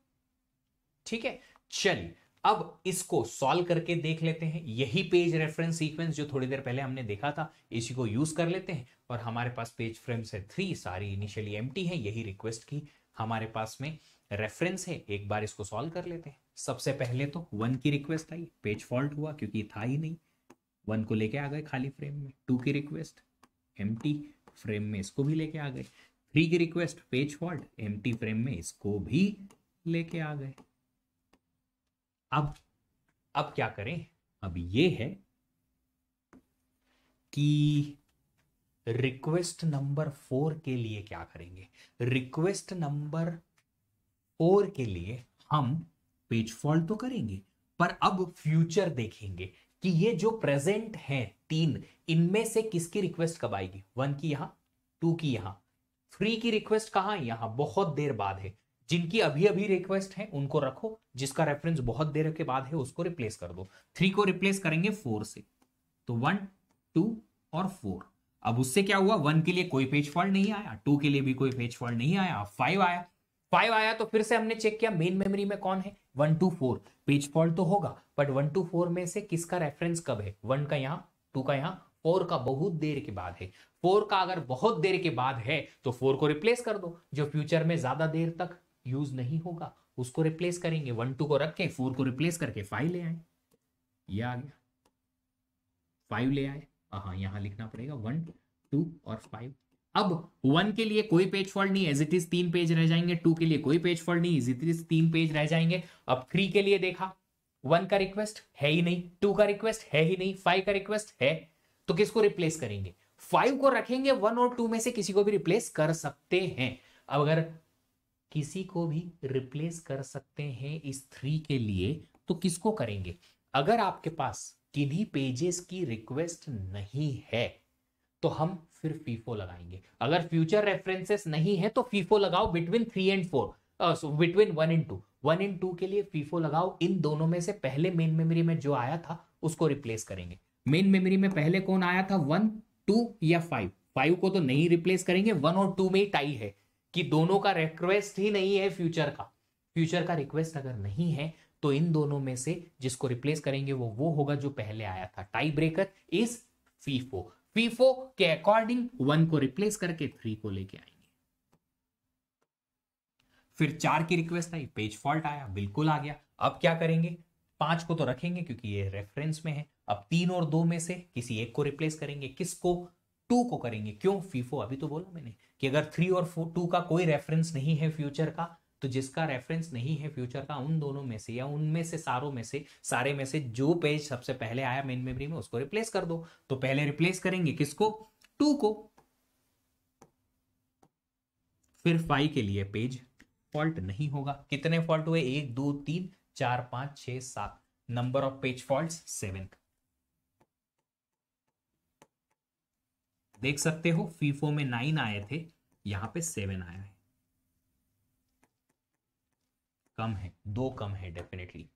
ठीक है चलिए अब इसको सॉल्व करके देख लेते हैं यही पेज रेफरेंस सीक्वेंस जो थोड़ी देर पहले हमने देखा था इसी को यूज कर लेते हैं और हमारे पास पेज फ्रेम्स है थ्री सारी इनिशियली एम है यही रिक्वेस्ट की हमारे पास में रेफरेंस है एक बार इसको सॉल्व कर लेते हैं सबसे पहले तो वन की रिक्वेस्ट आई पेज फॉल्ट हुआ क्योंकि था ही नहीं वन को लेके आ गए खाली फ्रेम में टू की रिक्वेस्ट एम फ्रेम में इसको भी लेके आ गए थ्री की रिक्वेस्ट पेज फॉल्ट एम फ्रेम में इसको भी लेके आ गए अब अब क्या करें अब ये है कि रिक्वेस्ट नंबर फोर के लिए क्या करेंगे रिक्वेस्ट नंबर फोर के लिए हम पेज फॉल्ट तो करेंगे पर अब फ्यूचर देखेंगे कि ये जो प्रेजेंट है तीन इनमें से किसकी रिक्वेस्ट कब आएगी वन की यहां टू की यहां थ्री की रिक्वेस्ट कहां यहां बहुत देर बाद है जिनकी अभी अभी रिक्वेस्ट है उनको रखो जिसका रेफरेंस बहुत देर के बाद है उसको रिप्लेस कर दो थ्री को रिप्लेस करेंगे फोर से तो वन टू और फोर अब उससे क्या हुआ वन के लिए कोई पेज फॉल्ट नहीं आया टू के लिए भी कोई पेज फॉल्ट नहीं आया फाइव आया फाइव आया तो फिर से हमने चेक किया मेन मेमोरी में कौन है one two four page fault तो होगा बट वन टू फोर में से किसका रेफरेंस कब है वन का यहाँ टू का यहाँ फोर का बहुत देर के बाद है फोर का अगर बहुत देर के बाद है तो फोर को रिप्लेस कर दो जो फ्यूचर में ज्यादा देर तक यूज नहीं होगा उसको रिप्लेस करेंगे वन टू को रख के फोर को रिप्लेस करके फाइव ले आए ये आ गया फाइव ले आए हाँ यहां लिखना पड़ेगा वन टू और फाइव अब वन के लिए कोई पेज फॉल्ट नहीं एज इट इज तीन पेज रह जाएंगे टू के लिए कोई पेज फॉल्ट नहीं एज इट इज तीन पेज रह जाएंगे अब थ्री के लिए देखा वन का रिक्वेस्ट है ही नहीं टू का रिक्वेस्ट है ही नहीं फाइव का रिक्वेस्ट है तो किसको रिप्लेस करेंगे फाइव को रखेंगे वन और टू में से किसी को भी रिप्लेस कर सकते हैं अब अगर किसी को भी रिप्लेस कर सकते हैं इस थ्री के लिए तो किसको करेंगे अगर आपके पास किन्हीं पेजेस की रिक्वेस्ट नहीं है तो हम फिर फीफो लगाएंगे अगर फ्यूचर रेफरेंसेस नहीं है तो फीफो लगाओ between three and four between one and two one and two के लिए फीफो लगाओ इन दोनों में से पहले मेन मेमोरी में जो आया था उसको रिप्लेस करेंगे मेन मेमोरी में पहले कौन आया था वन टू या फाइव फाइव को तो नहीं रिप्लेस करेंगे वन और टू में ही टाई है कि दोनों का रिक्वेस्ट ही नहीं है फ्यूचर का फ्यूचर का रिक्वेस्ट अगर नहीं है तो इन दोनों में से जिसको रिप्लेस करेंगे वो वो होगा जो पहले आया था tie breaker is FIFO FIFO के अकॉर्डिंग वन को रिप्लेस करके थ्री को लेके आएंगे फिर चार की रिक्वेस्ट आई पेज फॉल्ट आया बिल्कुल आ गया अब क्या करेंगे पांच को तो रखेंगे क्योंकि ये रेफरेंस में है अब तीन और दो में से किसी एक को रिप्लेस करेंगे किसको टू को करेंगे क्यों फीफो अभी तो बोला मैंने कि अगर थ्री और फोर टू का कोई रेफरेंस नहीं है फ्यूचर का तो जिसका रेफरेंस नहीं है फ्यूचर का उन दोनों में से या उनमें से सारों में से सारे में से जो पेज सबसे पहले आया मेन मेमोरी में उसको रिप्लेस कर दो तो पहले रिप्लेस करेंगे किसको टू को फिर फाइव के लिए पेज फॉल्ट नहीं होगा कितने फॉल्ट हुए एक दो तीन चार पांच छह सात number of page fault seven देख सकते हो फीफो में नाइन आए थे यहां पे सेवन आया है कम है दो कम है डेफिनेटली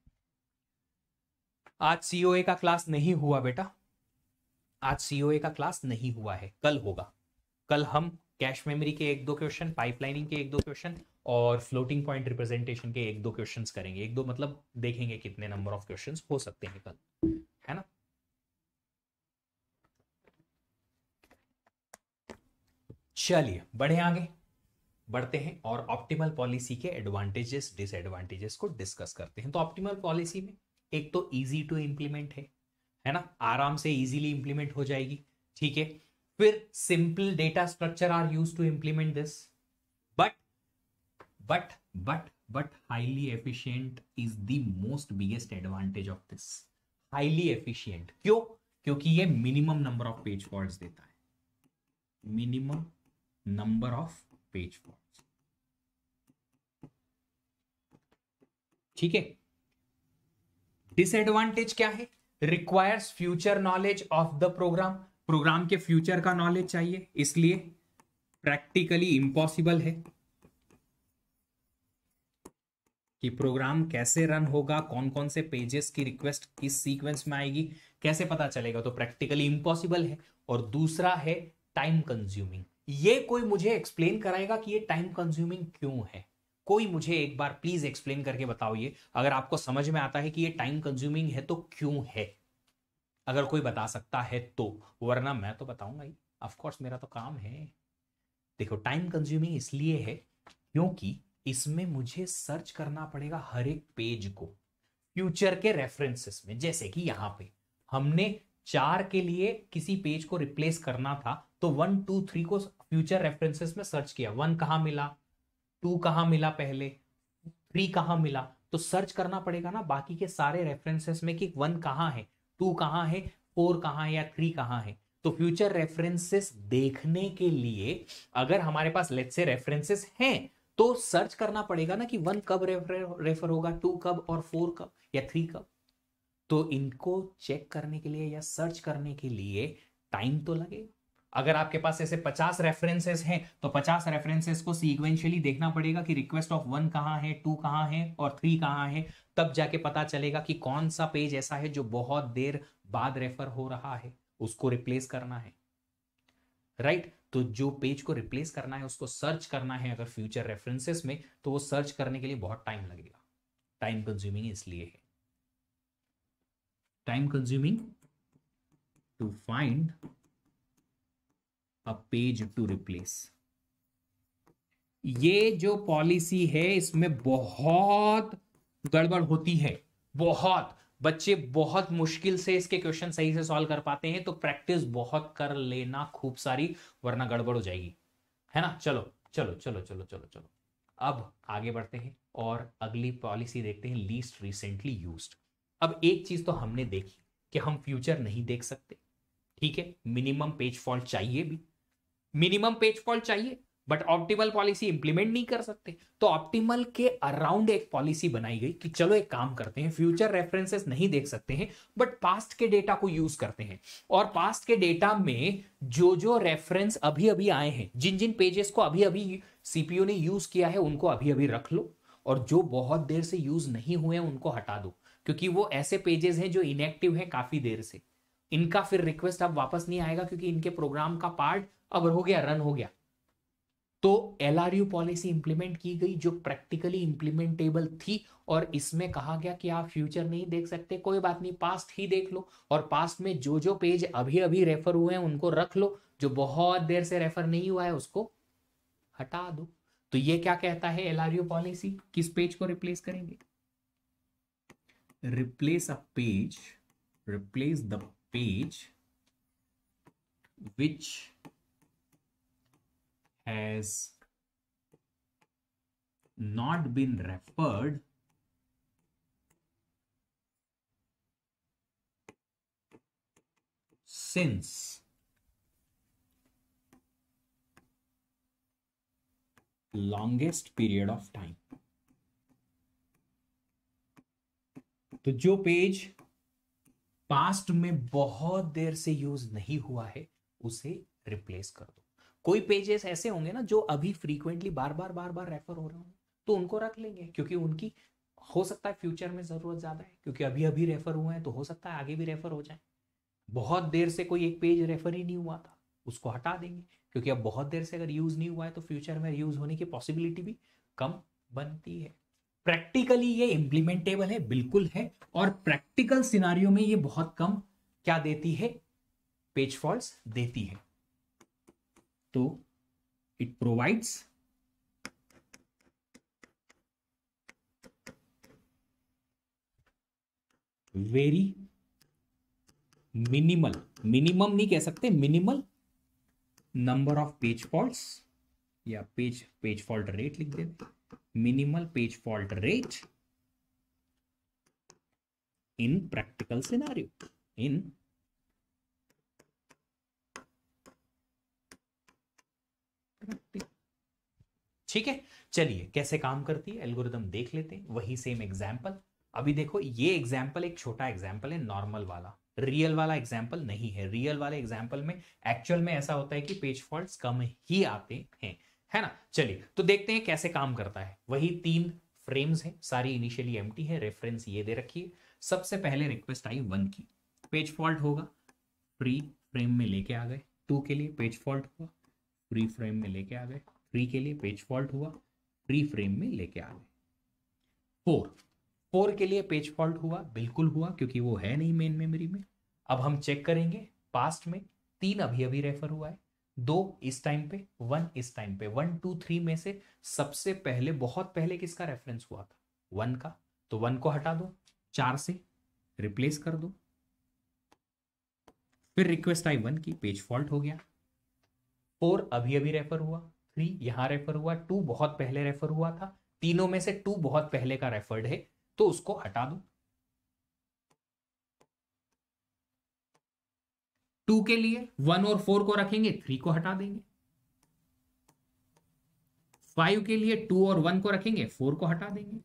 आज सीओए का क्लास नहीं हुआ बेटा आज सीओए का क्लास नहीं हुआ है कल होगा कल हम कैश मेमोरी के एक दो क्वेश्चन पाइपलाइनिंग के एक दो क्वेश्चन और फ्लोटिंग पॉइंट रिप्रेजेंटेशन के एक दो क्वेश्चंस करेंगे एक दो मतलब देखेंगे कितने नंबर ऑफ क्वेश्चंस हो सकते हैं कल चलिए बढ़े आगे बढ़ते हैं और ऑप्टिमल पॉलिसी के एडवांटेजेस डिसएडवांटेजेस को डिस्कस करते हैं तो ऑप्टिमल पॉलिसी में एक तो इजी टू इंप्लीमेंट है है ना आराम से इजीली इंप्लीमेंट हो जाएगी ठीक है फिर simple data structure are use to implement this but but but but highly efficient is the most biggest advantage of this highly efficient क्यों क्योंकि ये minimum number of page fault देता है minimum number of page faults ठीक है disadvantage क्या है requires future knowledge of the program program के फ्यूचर का नॉलेज चाहिए इसलिए प्रैक्टिकली इंपॉसिबल है कि प्रोग्राम कैसे रन होगा कौन कौन से पेजेस की रिक्वेस्ट किस सीक्वेंस में आएगी कैसे पता चलेगा तो प्रैक्टिकली इंपॉसिबल है और दूसरा है टाइम कंज्यूमिंग ये कोई मुझे एक्सप्लेन कराएगा कि ये टाइम कंज्यूमिंग क्यों है कोई मुझे एक बार प्लीज एक्सप्लेन करके बताओ ये अगर आपको समझ में आता है कि ये टाइम कंज्यूमिंग है तो क्यों है अगर कोई बता सकता है तो वरना मैं तो बताऊंगा ही ऑफकोर्स मेरा तो काम है देखो टाइम कंज्यूमिंग इसलिए है क्योंकि इसमें मुझे सर्च करना पड़ेगा हर एक पेज को फ्यूचर के रेफरेंसेस में जैसे कि यहाँ पे हमने चार के लिए किसी पेज को रिप्लेस करना था तो वन टू थ्री को फ्यूचर रेफरेंसेस में सर्च किया वन कहाँ मिला टू कहाँ मिला पहले थ्री कहाँ मिला तो सर्च करना पड़ेगा ना बाकी के सारे रेफरेंसेस में कि वन कहाँ है टू कहाँ है फोर कहाँ है या थ्री कहाँ है तो फ्यूचर रेफरेंसेस देखने के लिए अगर हमारे पास लेट से रेफरेंसेस हैं तो सर्च करना पड़ेगा ना कि वन कब रेफर रेफर होगा टू कब और फोर कब या थ्री कब तो इनको चेक करने के लिए या सर्च करने के लिए टाइम तो लगेगा अगर आपके पास ऐसे 50 रेफरेंसेस हैं तो 50 रेफरेंसेस को सीक्वेंशियली देखना पड़ेगा कि रिक्वेस्ट ऑफ वन कहाँ है टू कहाँ है और थ्री कहाँ है तब जाके पता चलेगा कि कौन सा पेज ऐसा है जो बहुत देर बाद रेफर हो रहा है उसको रिप्लेस करना है राइट right? तो जो पेज को रिप्लेस करना है उसको सर्च करना है अगर फ्यूचर रेफरेंसेस में तो वो सर्च करने के लिए बहुत टाइम लगेगा टाइम कंज्यूमिंग इसलिए है time consuming to find a page to replace ये जो पॉलिसी है इसमें बहुत गड़बड़ होती है बहुत बच्चे बहुत मुश्किल से इसके क्वेश्चन सही से सॉल्व कर पाते हैं तो प्रैक्टिस बहुत कर लेना खूब सारी वरना गड़बड़ हो जाएगी है ना चलो चलो चलो चलो चलो चलो अब आगे बढ़ते हैं और अगली पॉलिसी देखते हैं लीस्ट रिसेंटली यूज अब एक चीज तो हमने देखी कि हम फ्यूचर नहीं देख सकते ठीक है मिनिमम पेज फॉल्ट चाहिए भी मिनिमम पेज फॉल्ट चाहिए बट ऑप्टिमल पॉलिसी इंप्लीमेंट नहीं कर सकते तो ऑप्टिमल के अराउंड एक पॉलिसी बनाई गई कि चलो एक काम करते हैं फ्यूचर रेफरेंसेस नहीं देख सकते हैं बट पास्ट के डेटा को यूज करते हैं और पास्ट के डेटा में जो जो रेफरेंस अभी अभी आए हैं जिन जिन पेजेस को अभी अभी सीपीयू ने यूज किया है उनको अभी अभी रख लो और जो बहुत देर से यूज नहीं हुए हैं उनको हटा दो क्योंकि वो ऐसे पेजेस हैं जो इनएक्टिव हैं काफी देर से इनका फिर रिक्वेस्ट अब वापस नहीं आएगा क्योंकि इनके प्रोग्राम का पार्ट अब हो गया रन हो गया तो एल पॉलिसी इंप्लीमेंट की गई जो प्रैक्टिकली इंप्लीमेंटेबल थी और इसमें कहा गया कि आप फ्यूचर नहीं देख सकते कोई बात नहीं पास्ट ही देख लो और पास्ट में जो जो पेज अभी अभी रेफर हुए हैं उनको रख लो जो बहुत देर से रेफर नहीं हुआ है उसको हटा दो तो ये क्या कहता है एल पॉलिसी किस पेज को रिप्लेस करेंगे replace a page replace the page which has not been referred since longest period of time तो जो पेज पास्ट में बहुत देर से यूज नहीं हुआ है उसे रिप्लेस कर दो कोई पेजेस ऐसे होंगे ना जो अभी फ्रीक्वेंटली बार बार बार बार रेफर हो रहे होंगे तो उनको रख लेंगे क्योंकि उनकी हो सकता है फ्यूचर में ज़रूरत ज़्यादा है क्योंकि अभी अभी रेफर हुए हैं तो हो सकता है आगे भी रेफर हो जाए बहुत देर से कोई एक पेज रेफर ही नहीं हुआ था उसको हटा देंगे क्योंकि अब बहुत देर से अगर यूज़ नहीं हुआ है तो फ्यूचर में यूज़ होने की पॉसिबिलिटी भी कम बनती है प्रैक्टिकली ये इम्प्लीमेंटेबल है बिल्कुल है और प्रैक्टिकल सिनारियों में ये बहुत कम क्या देती है पेज फॉल्ट देती है तो it provides very minimal minimum नहीं कह सकते minimal number of page faults या पेज पेज फॉल्ट रेट लिख देते minimal page fault rate in practical scenario in ठीक है चलिए कैसे काम करती है एल्गोरिदम देख लेते हैं वही सेम एग्जाम्पल अभी देखो ये एग्जाम्पल एक छोटा एग्जाम्पल है नॉर्मल वाला रियल वाला एग्जाम्पल नहीं है रियल वाले एग्जाम्पल में एक्चुअल में ऐसा होता है कि पेज फॉल्ट कम ही आते हैं है ना चलिए तो देखते हैं कैसे काम करता है वही तीन फ्रेम्स हैं सारी इनिशियली एम है रेफरेंस ये दे रखी है सबसे पहले रिक्वेस्ट आई वन की पेज फॉल्ट होगा फ्री फ्रेम में लेके आ गए टू के लिए पेज फॉल्ट होगा फ्री फ्रेम में लेके आ गए थ्री के लिए पेज फॉल्ट हुआ प्री फ्रेम में लेके आ गए फोर फोर के लिए पेज फॉल्ट हुआ बिल्कुल हुआ क्योंकि वो है नहीं मेन मेमोरी में अब हम चेक करेंगे पास्ट में तीन अभी अभी रेफर हुआ है दो इस टाइम पे वन इस टाइम पे वन टू थ्री में से सबसे पहले बहुत पहले किसका रेफरेंस हुआ था वन का तो वन को हटा दो चार से रिप्लेस कर दो फिर रिक्वेस्ट आई वन की पेज फॉल्ट हो गया फोर अभी अभी रेफर हुआ थ्री यहाँ रेफर हुआ टू बहुत पहले रेफर हुआ था तीनों में से टू बहुत पहले का रेफर्ड है तो उसको हटा दो टू के लिए वन और फोर को रखेंगे थ्री को हटा देंगे फाइव के लिए टू और वन को रखेंगे फोर को हटा देंगे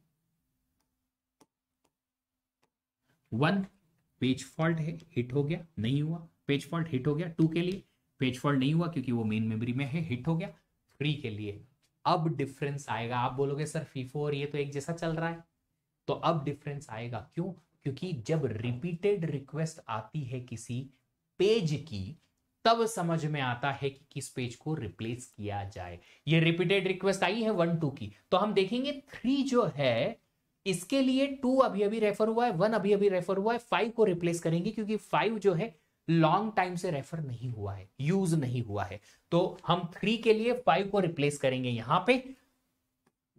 वन पेज फॉल्ट है हिट हो गया नहीं हुआ पेज फॉल्ट हिट हो गया टू के लिए पेज फॉल्ट नहीं हुआ क्योंकि वो मेन मेमोरी में है हिट हो गया फ्री के लिए अब डिफरेंस आएगा आप बोलोगे सर फीफो और ये तो एक जैसा चल रहा है तो अब डिफरेंस आएगा क्यों क्योंकि जब रिपीटेड रिक्वेस्ट आती है किसी पेज की तब समझ में आता है कि किस पेज को रिप्लेस किया जाए ये रिपीटेड रिक्वेस्ट आई है वन टू की तो हम देखेंगे थ्री जो है इसके लिए टू अभी अभी रेफर हुआ है वन अभी अभी रेफर हुआ है फाइव को रिप्लेस करेंगे क्योंकि फाइव जो है लॉन्ग टाइम से रेफर नहीं हुआ है यूज नहीं हुआ है तो हम थ्री के लिए फाइव को रिप्लेस करेंगे यहां पे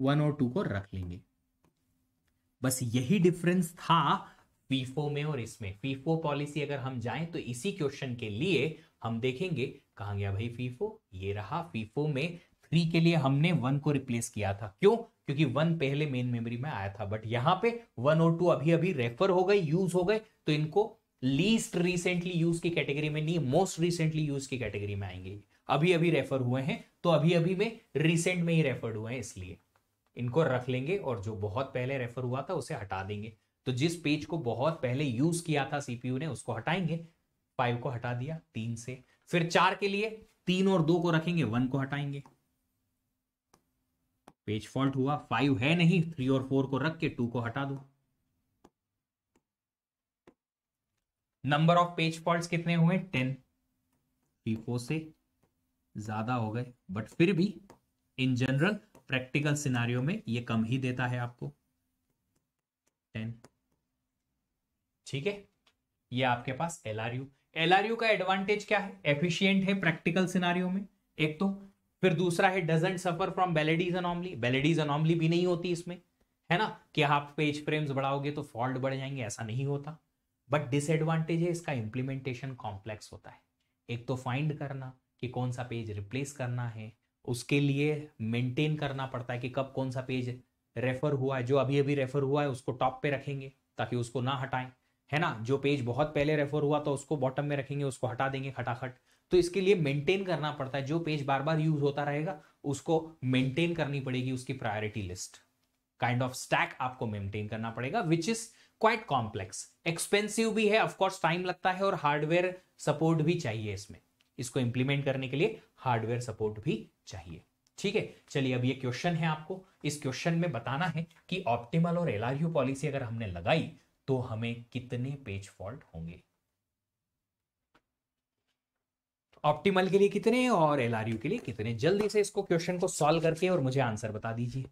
वन और टू को रख लेंगे बस यही डिफरेंस था फीफो में और इसमें फीफो पॉलिसी अगर हम जाएं तो इसी क्वेश्चन के लिए हम देखेंगे कहा गया भाई फीफो ये रहा फीफो में थ्री के लिए हमने वन को रिप्लेस किया था क्यों क्योंकि वन पहले मेन मेमोरी में आया था बट यहां पे वन और टू अभी अभी रेफर हो गए यूज हो गए तो इनको लीस्ट रिसेंटली यूज की कैटेगरी में नहीं मोस्ट रिसेंटली यूज की कैटेगरी में आएंगे अभी अभी रेफर हुए हैं तो अभी अभी में रिसेंट में ही रेफर्ड हुए हैं इसलिए इनको रख लेंगे और जो बहुत पहले रेफर हुआ था उसे हटा देंगे तो जिस पेज को बहुत पहले यूज किया था सीपीयू ने उसको हटाएंगे फाइव को हटा दिया तीन से फिर चार के लिए तीन और दो को रखेंगे वन को हटाएंगे पेज फॉल्ट हुआ फाइव है नहीं थ्री और फोर को रख के टू को हटा दो नंबर ऑफ पेज फॉल्ट कितने हुए टेन पी फोर से ज्यादा हो गए बट फिर भी इन जनरल प्रैक्टिकल सिनारियों में ये कम ही देता है आपको टेन ठीक है ये आपके पास L R U L R U का एडवांटेज क्या है एफिशिएंट है प्रैक्टिकल सिनारियों में एक तो फिर दूसरा है doesn't suffer from Belady's anomaly Belady's anomaly भी नहीं होती इसमें है ना कि आप पेज फ्रेम्स बढ़ाओगे तो फॉल्ट बढ़ जाएंगे ऐसा नहीं होता बट डिसएडवांटेज है इसका इम्प्लीमेंटेशन कॉम्प्लेक्स होता है एक तो फाइंड करना कि कौन सा पेज रिप्लेस करना है उसके लिए मेंटेन करना पड़ता है कि कब कौन सा पेज रेफर हुआ है जो अभी अभी रेफर हुआ है उसको टॉप पे रखेंगे ताकि उसको ना हटाएं है ना जो पेज बहुत पहले रेफर हुआ तो उसको बॉटम में रखेंगे उसको हटा देंगे खटाखट तो इसके लिए मेंटेन करना पड़ता है जो पेज बार बार यूज होता रहेगा उसको मेंटेन करनी पड़ेगी उसकी priority list kind of stack आपको मेंटेन करना पड़ेगा which is quite complex expensive भी है ऑफकोर्स टाइम लगता है और हार्डवेयर सपोर्ट भी चाहिए इसमें इसको इंप्लीमेंट करने के लिए हार्डवेयर सपोर्ट भी चाहिए ठीक है चलिए अब ये क्वेश्चन है आपको इस क्वेश्चन में बताना है कि ऑप्टिमल और एलआरयू पॉलिसी अगर हमने लगाई तो हमें कितने पेज फॉल्ट होंगे ऑप्टिमल के लिए कितने और एलआरयू के लिए कितने जल्दी से इसको क्वेश्चन को सॉल्व करके और मुझे आंसर बता दीजिए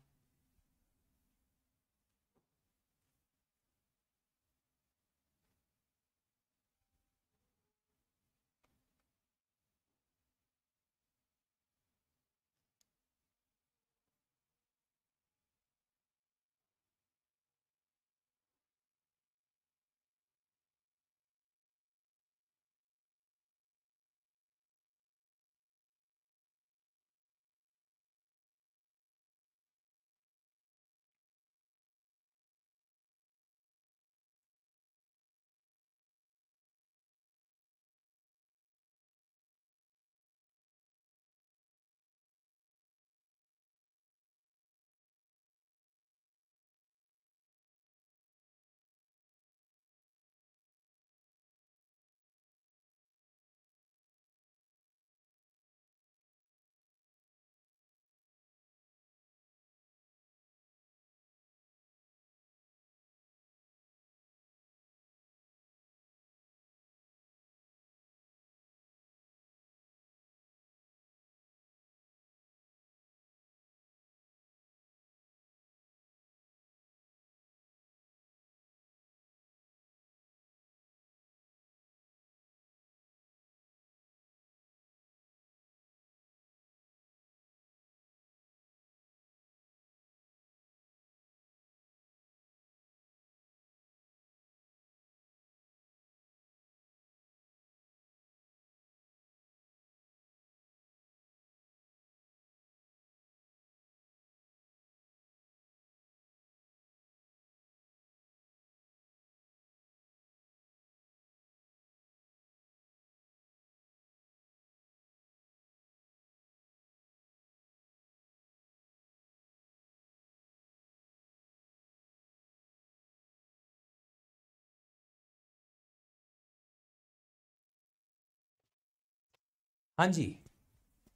हाँ जी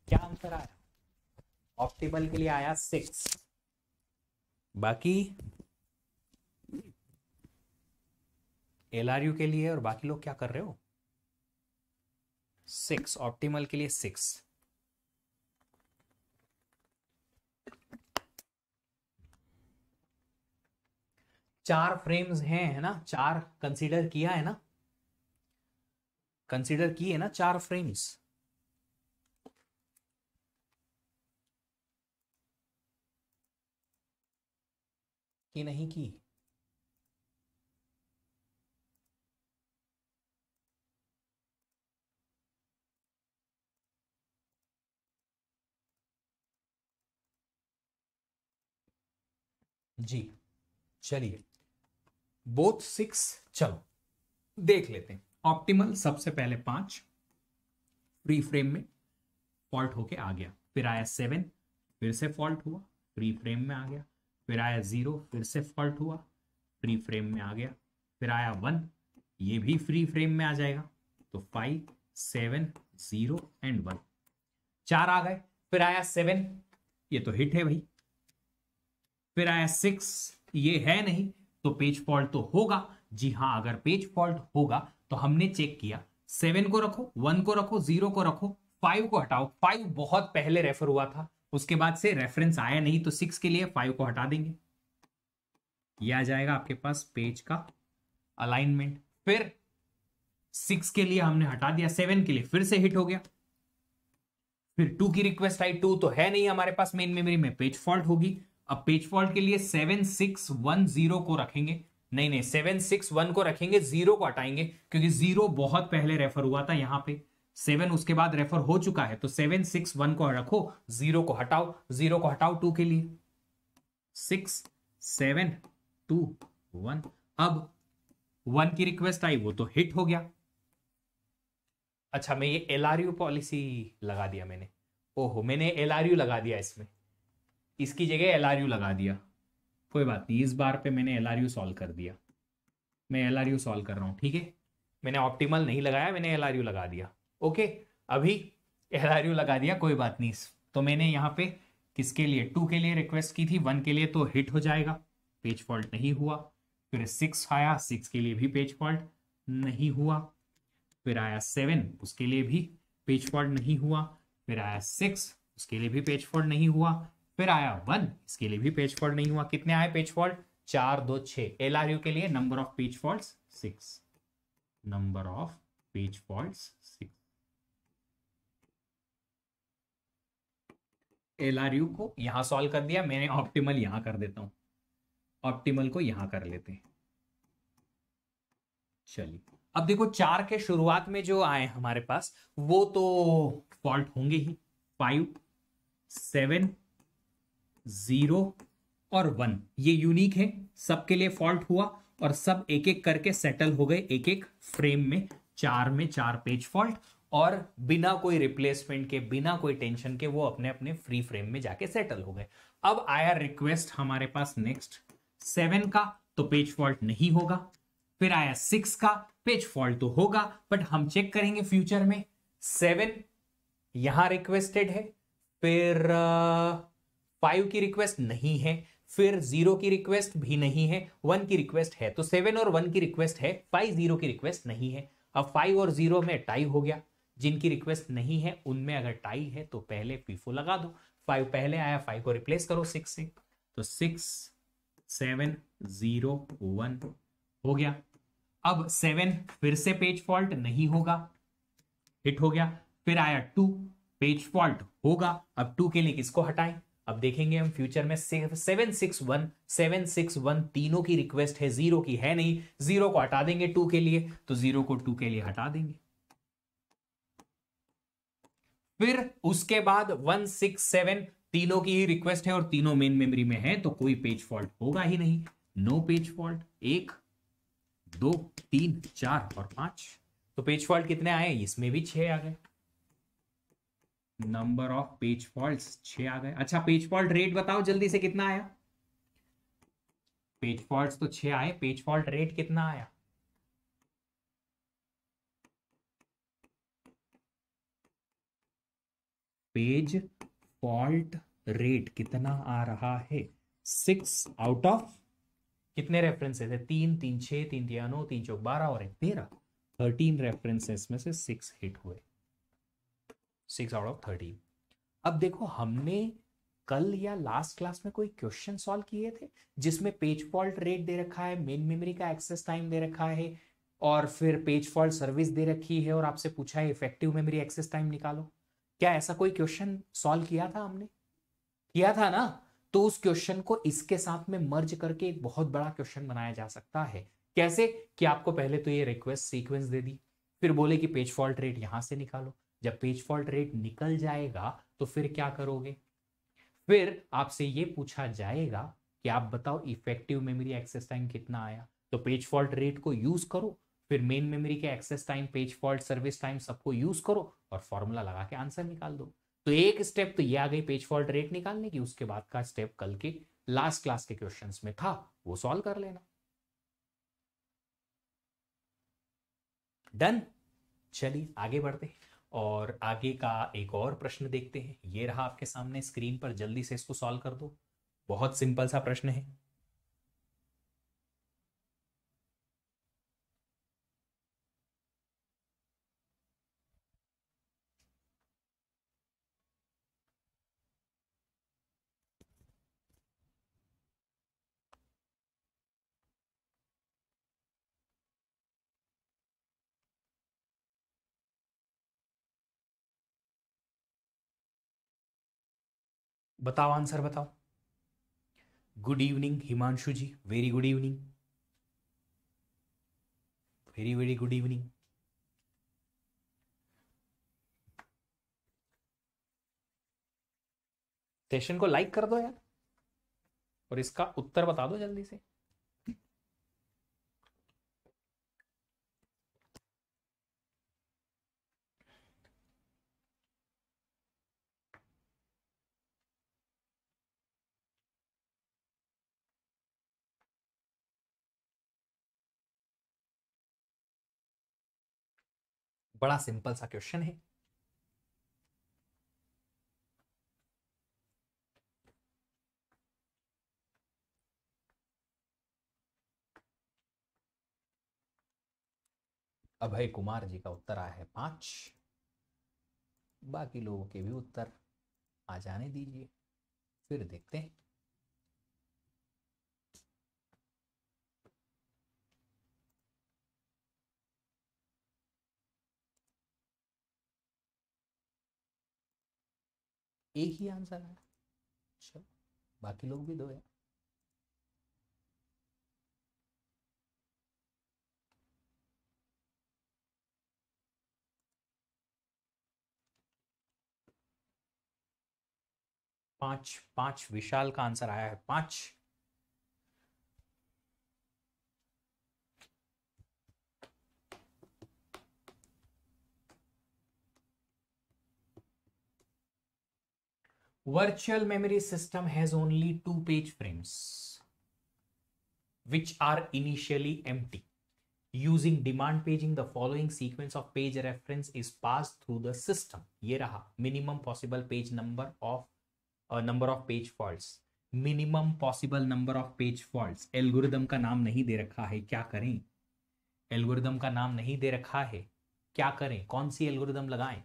क्या आंसर आया ऑप्टिमल के लिए आया सिक्स बाकी एल आर यू के लिए और बाकी लोग क्या कर रहे हो सिक्स ऑप्टिमल के लिए सिक्स चार फ्रेम्स हैं है ना चार कंसीडर किया है ना कंसीडर किए ना चार फ्रेम्स कि नहीं की जी चलिए बोथ सिक्स चलो देख लेते हैं ऑप्टिमल सबसे पहले पांच फ्री फ्रेम में फॉल्ट होके आ गया फिर आया सेवन फिर से फॉल्ट हुआ फ्री फ्रेम में आ गया फिर आया जीरो फिर से फॉल्ट हुआ फ्री फ्रेम में आ गया फिर आया वन ये भी फ्री फ्रेम में आ जाएगा तो five seven zero and one चार आ गए फिर आया सेवन ये तो हिट है भाई फिर आया सिक्स ये है नहीं तो पेज फॉल्ट तो होगा जी हाँ अगर पेज फॉल्ट होगा तो हमने चेक किया सेवन को रखो वन को रखो जीरो को रखो फाइव को हटाओ फाइव बहुत पहले रेफर हुआ था उसके बाद से रेफरेंस आया नहीं तो सिक्स के लिए फाइव को हटा देंगे ये आ जाएगा आपके पास पेज का अलाइनमेंट फिर सिक्स के लिए हमने हटा दिया सेवन के लिए फिर से हिट हो गया फिर टू की रिक्वेस्ट आई टू तो है नहीं हमारे पास मेन मेमोरी में पेज फॉल्ट होगी अब पेज फॉल्ट के लिए सेवन सिक्स वन जीरो को रखेंगे नहीं नहीं सेवन सिक्स वन को रखेंगे जीरो को हटाएंगे क्योंकि जीरो बहुत पहले रेफर हुआ था यहाँ पे सेवन उसके बाद रेफर हो चुका है तो सेवन सिक्स वन को रखो जीरो को हटाओ जीरो को हटाओ टू के लिए सिक्स सेवन टू वन अब वन की रिक्वेस्ट आई वो तो हिट हो गया अच्छा मैं ये एल पॉलिसी लगा दिया मैंने ओहो मैंने एल लगा दिया इसमें इसकी जगह एल लगा दिया कोई बात नहीं इस बार पे मैंने एल आर सॉल्व कर दिया मैं एल आर सॉल्व कर रहा हूँ ठीक है मैंने ऑप्टिमल नहीं लगाया मैंने एल लगा दिया ओके अभी एल लगा दिया कोई बात नहीं तो मैंने यहाँ पे किसके लिए टू के लिए रिक्वेस्ट की थी वन के लिए तो हिट हो जाएगा पेज फॉल्ट नहीं हुआ फिर सिक्स आया सिक्स के लिए भी पेज फॉल्ट नहीं हुआ फिर आया सेवन उसके लिए भी पेज फॉल्ट नहीं हुआ फिर आया सिक्स उसके लिए भी पेज फॉल्ट नहीं हुआ फिर आया वन इसके लिए भी पेज फॉल्ट नहीं हुआ कितने आए पेज फॉल्ट चार दो छ एल आर यू के लिए number of page fault six number of page fault six L R U को यहाँ सॉल्व कर दिया मैंने ऑप्टिमल यहाँ कर देता हूँ ऑप्टिमल को यहाँ कर लेते हैं चलिए अब देखो चार के शुरुआत में जो आए हमारे पास वो तो फॉल्ट होंगे ही फाइव सेवन जीरो और वन ये यूनिक है सबके लिए फॉल्ट हुआ और सब एक एक करके सेटल हो गए एक एक फ्रेम में चार में चार पेज फॉल्ट और बिना कोई रिप्लेसमेंट के बिना कोई टेंशन के वो अपने अपने फ्री फ्रेम में जाके सेटल हो गए अब आया रिक्वेस्ट हमारे पास नेक्स्ट सेवन का तो पेज फॉल्ट नहीं होगा फिर आया सिक्स का पेज फॉल्ट तो होगा बट हम चेक करेंगे फ्यूचर में सेवन यहां रिक्वेस्टेड है फिर फाइव की रिक्वेस्ट नहीं है फिर जीरो की रिक्वेस्ट भी नहीं है वन की रिक्वेस्ट है तो सेवन और वन की रिक्वेस्ट है फाइव जीरो की रिक्वेस्ट नहीं है अब फाइव और जीरो में टाई हो गया जिनकी रिक्वेस्ट नहीं है उनमें अगर टाई है तो पहले फीफो लगा दो फाइव पहले आया फाइव को रिप्लेस करो सिक्स से तो सिक्स सेवन जीरो वन हो गया अब सेवन फिर से पेज फॉल्ट नहीं होगा हिट हो गया फिर आया टू पेज फॉल्ट होगा अब टू के लिए किसको हटाए अब देखेंगे हम फ्यूचर में seven six one seven six one तीनों की रिक्वेस्ट है जीरो की है नहीं जीरो को हटा देंगे टू के लिए तो जीरो को टू के लिए हटा देंगे फिर उसके बाद वन सिक्स सेवन तीनों की ही रिक्वेस्ट है और तीनों मेन मेमोरी में है तो कोई पेज फॉल्ट होगा ही नहीं नो पेज फॉल्ट एक दो तीन चार और पांच तो पेज फॉल्ट कितने आए इसमें भी छह आ गए नंबर ऑफ पेज फॉल्ट छ आ गए अच्छा पेज फॉल्ट रेट बताओ जल्दी से कितना आया पेज फॉल्ट तो छ आए पेज फॉल्ट रेट कितना आया पेज फॉल्ट रेट कितना आ रहा है सिक्स आउट ऑफ कितने रेफरेंसेस है तीन तीन छह तीन तीन नौ तीन चौक बारह और एक तेरह थर्टीन रेफरेंसेस में से सिक्स हिट हुए सिक्स आउट ऑफ थर्टीन अब देखो हमने कल या लास्ट क्लास में कोई क्वेश्चन सॉल्व किए थे जिसमें पेज फॉल्ट रेट दे रखा है मेन मेमोरी का एक्सेस टाइम दे रखा है और फिर पेज फॉल्ट सर्विस दे रखी है और आपसे पूछा है इफेक्टिव मेमोरी एक्सेस टाइम निकालो क्या ऐसा कोई क्वेश्चन सॉल्व किया था हमने किया था ना तो उस क्वेश्चन को इसके साथ में मर्ज करके एक बहुत बड़ा क्वेश्चन बनाया जा सकता है कैसे कि आपको पहले तो ये रिक्वेस्ट सीक्वेंस दे दी फिर बोले कि पेज फॉल्ट रेट यहां से निकालो जब पेज फॉल्ट रेट निकल जाएगा तो फिर क्या करोगे फिर आपसे ये पूछा जाएगा कि आप बताओ इफेक्टिव मेमोरी एक्सेस टाइम कितना आया तो पेज फॉल्ट रेट को यूज करो फिर मेन मेमोरी के access time page fault service time सबको यूज करो और फॉर्मूला लगा के आंसर निकाल दो तो एक स्टेप तो ये आ गई पेज फॉल्ट रेट निकालने की उसके बाद का स्टेप कल के लास्ट क्लास के क्वेश्चन में था वो सॉल्व कर लेना डन चलिए आगे बढ़ते हैं और आगे का एक और प्रश्न देखते हैं ये रहा आपके सामने स्क्रीन पर जल्दी से इसको सॉल्व कर दो बहुत सिंपल सा प्रश्न है बताओ आंसर बताओ good evening Himanshu ji very good evening very very good evening session को लाइक कर दो यार और इसका उत्तर बता दो जल्दी से बड़ा सिंपल सा क्वेश्चन है अभय कुमार जी का उत्तर आया है पांच बाकी लोगों के भी उत्तर आ जाने दीजिए फिर देखते हैं एक ही आंसर है चलो बाकी लोग भी दो यार पांच पांच विशाल का आंसर आया है पांच virtual memory system has only two page frames which are initially empty using demand paging the following sequence of page reference is passed through the system ye raha minimum possible page number of a uh, number of page faults minimum possible number of page faults algorithm का नाम नहीं दे रखा है क्या करें algorithm का नाम नहीं दे रखा है क्या करें कौन सी एल्गोरिदम लगाएं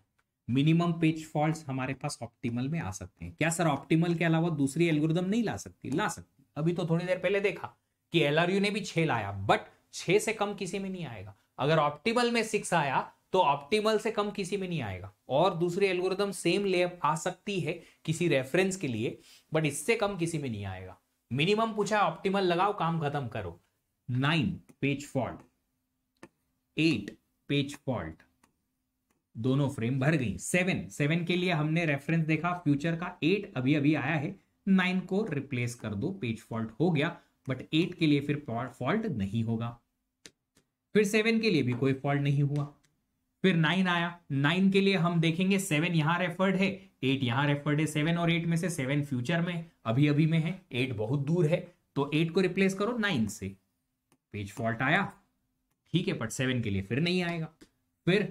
मिनिमम पेज फॉल्ट हमारे पास ऑप्टिमल में आ सकते हैं क्या सर ऑप्टिमल के अलावा दूसरी एल्गोरिदम नहीं ला सकती ला सकती अभी तो थोड़ी देर पहले देखा कि एलआरयू ने भी छह लाया बट छह से कम किसी में नहीं आएगा अगर ऑप्टिमल में सिक्स आया तो ऑप्टिमल से कम किसी में नहीं आएगा और दूसरी एल्गोरिदम सेम ले आ सकती है किसी रेफरेंस के लिए बट इससे कम किसी में नहीं आएगा मिनिमम पूछा ऑप्टिमल लगाओ काम खत्म करो nine page fault eight page fault दोनों फ्रेम भर गई सेवन सेवन के लिए हमने रेफरेंस देखा फ्यूचर का एट अभी अभी आया है नाइन को रिप्लेस कर दो पेज फॉल्ट हो गया बट एट के लिए फिर फॉल्ट नहीं होगा फिर सेवन के लिए भी कोई फॉल्ट नहीं हुआ फिर नाइन आया नाइन के लिए हम देखेंगे सेवन यहां रेफर्ड है एट यहां रेफर्ड है सेवन और एट में से सेवन फ्यूचर में अभी अभी में है एट बहुत दूर है तो एट को रिप्लेस करो नाइन से पेज फॉल्ट आया ठीक है बट सेवन के लिए फिर नहीं आएगा फिर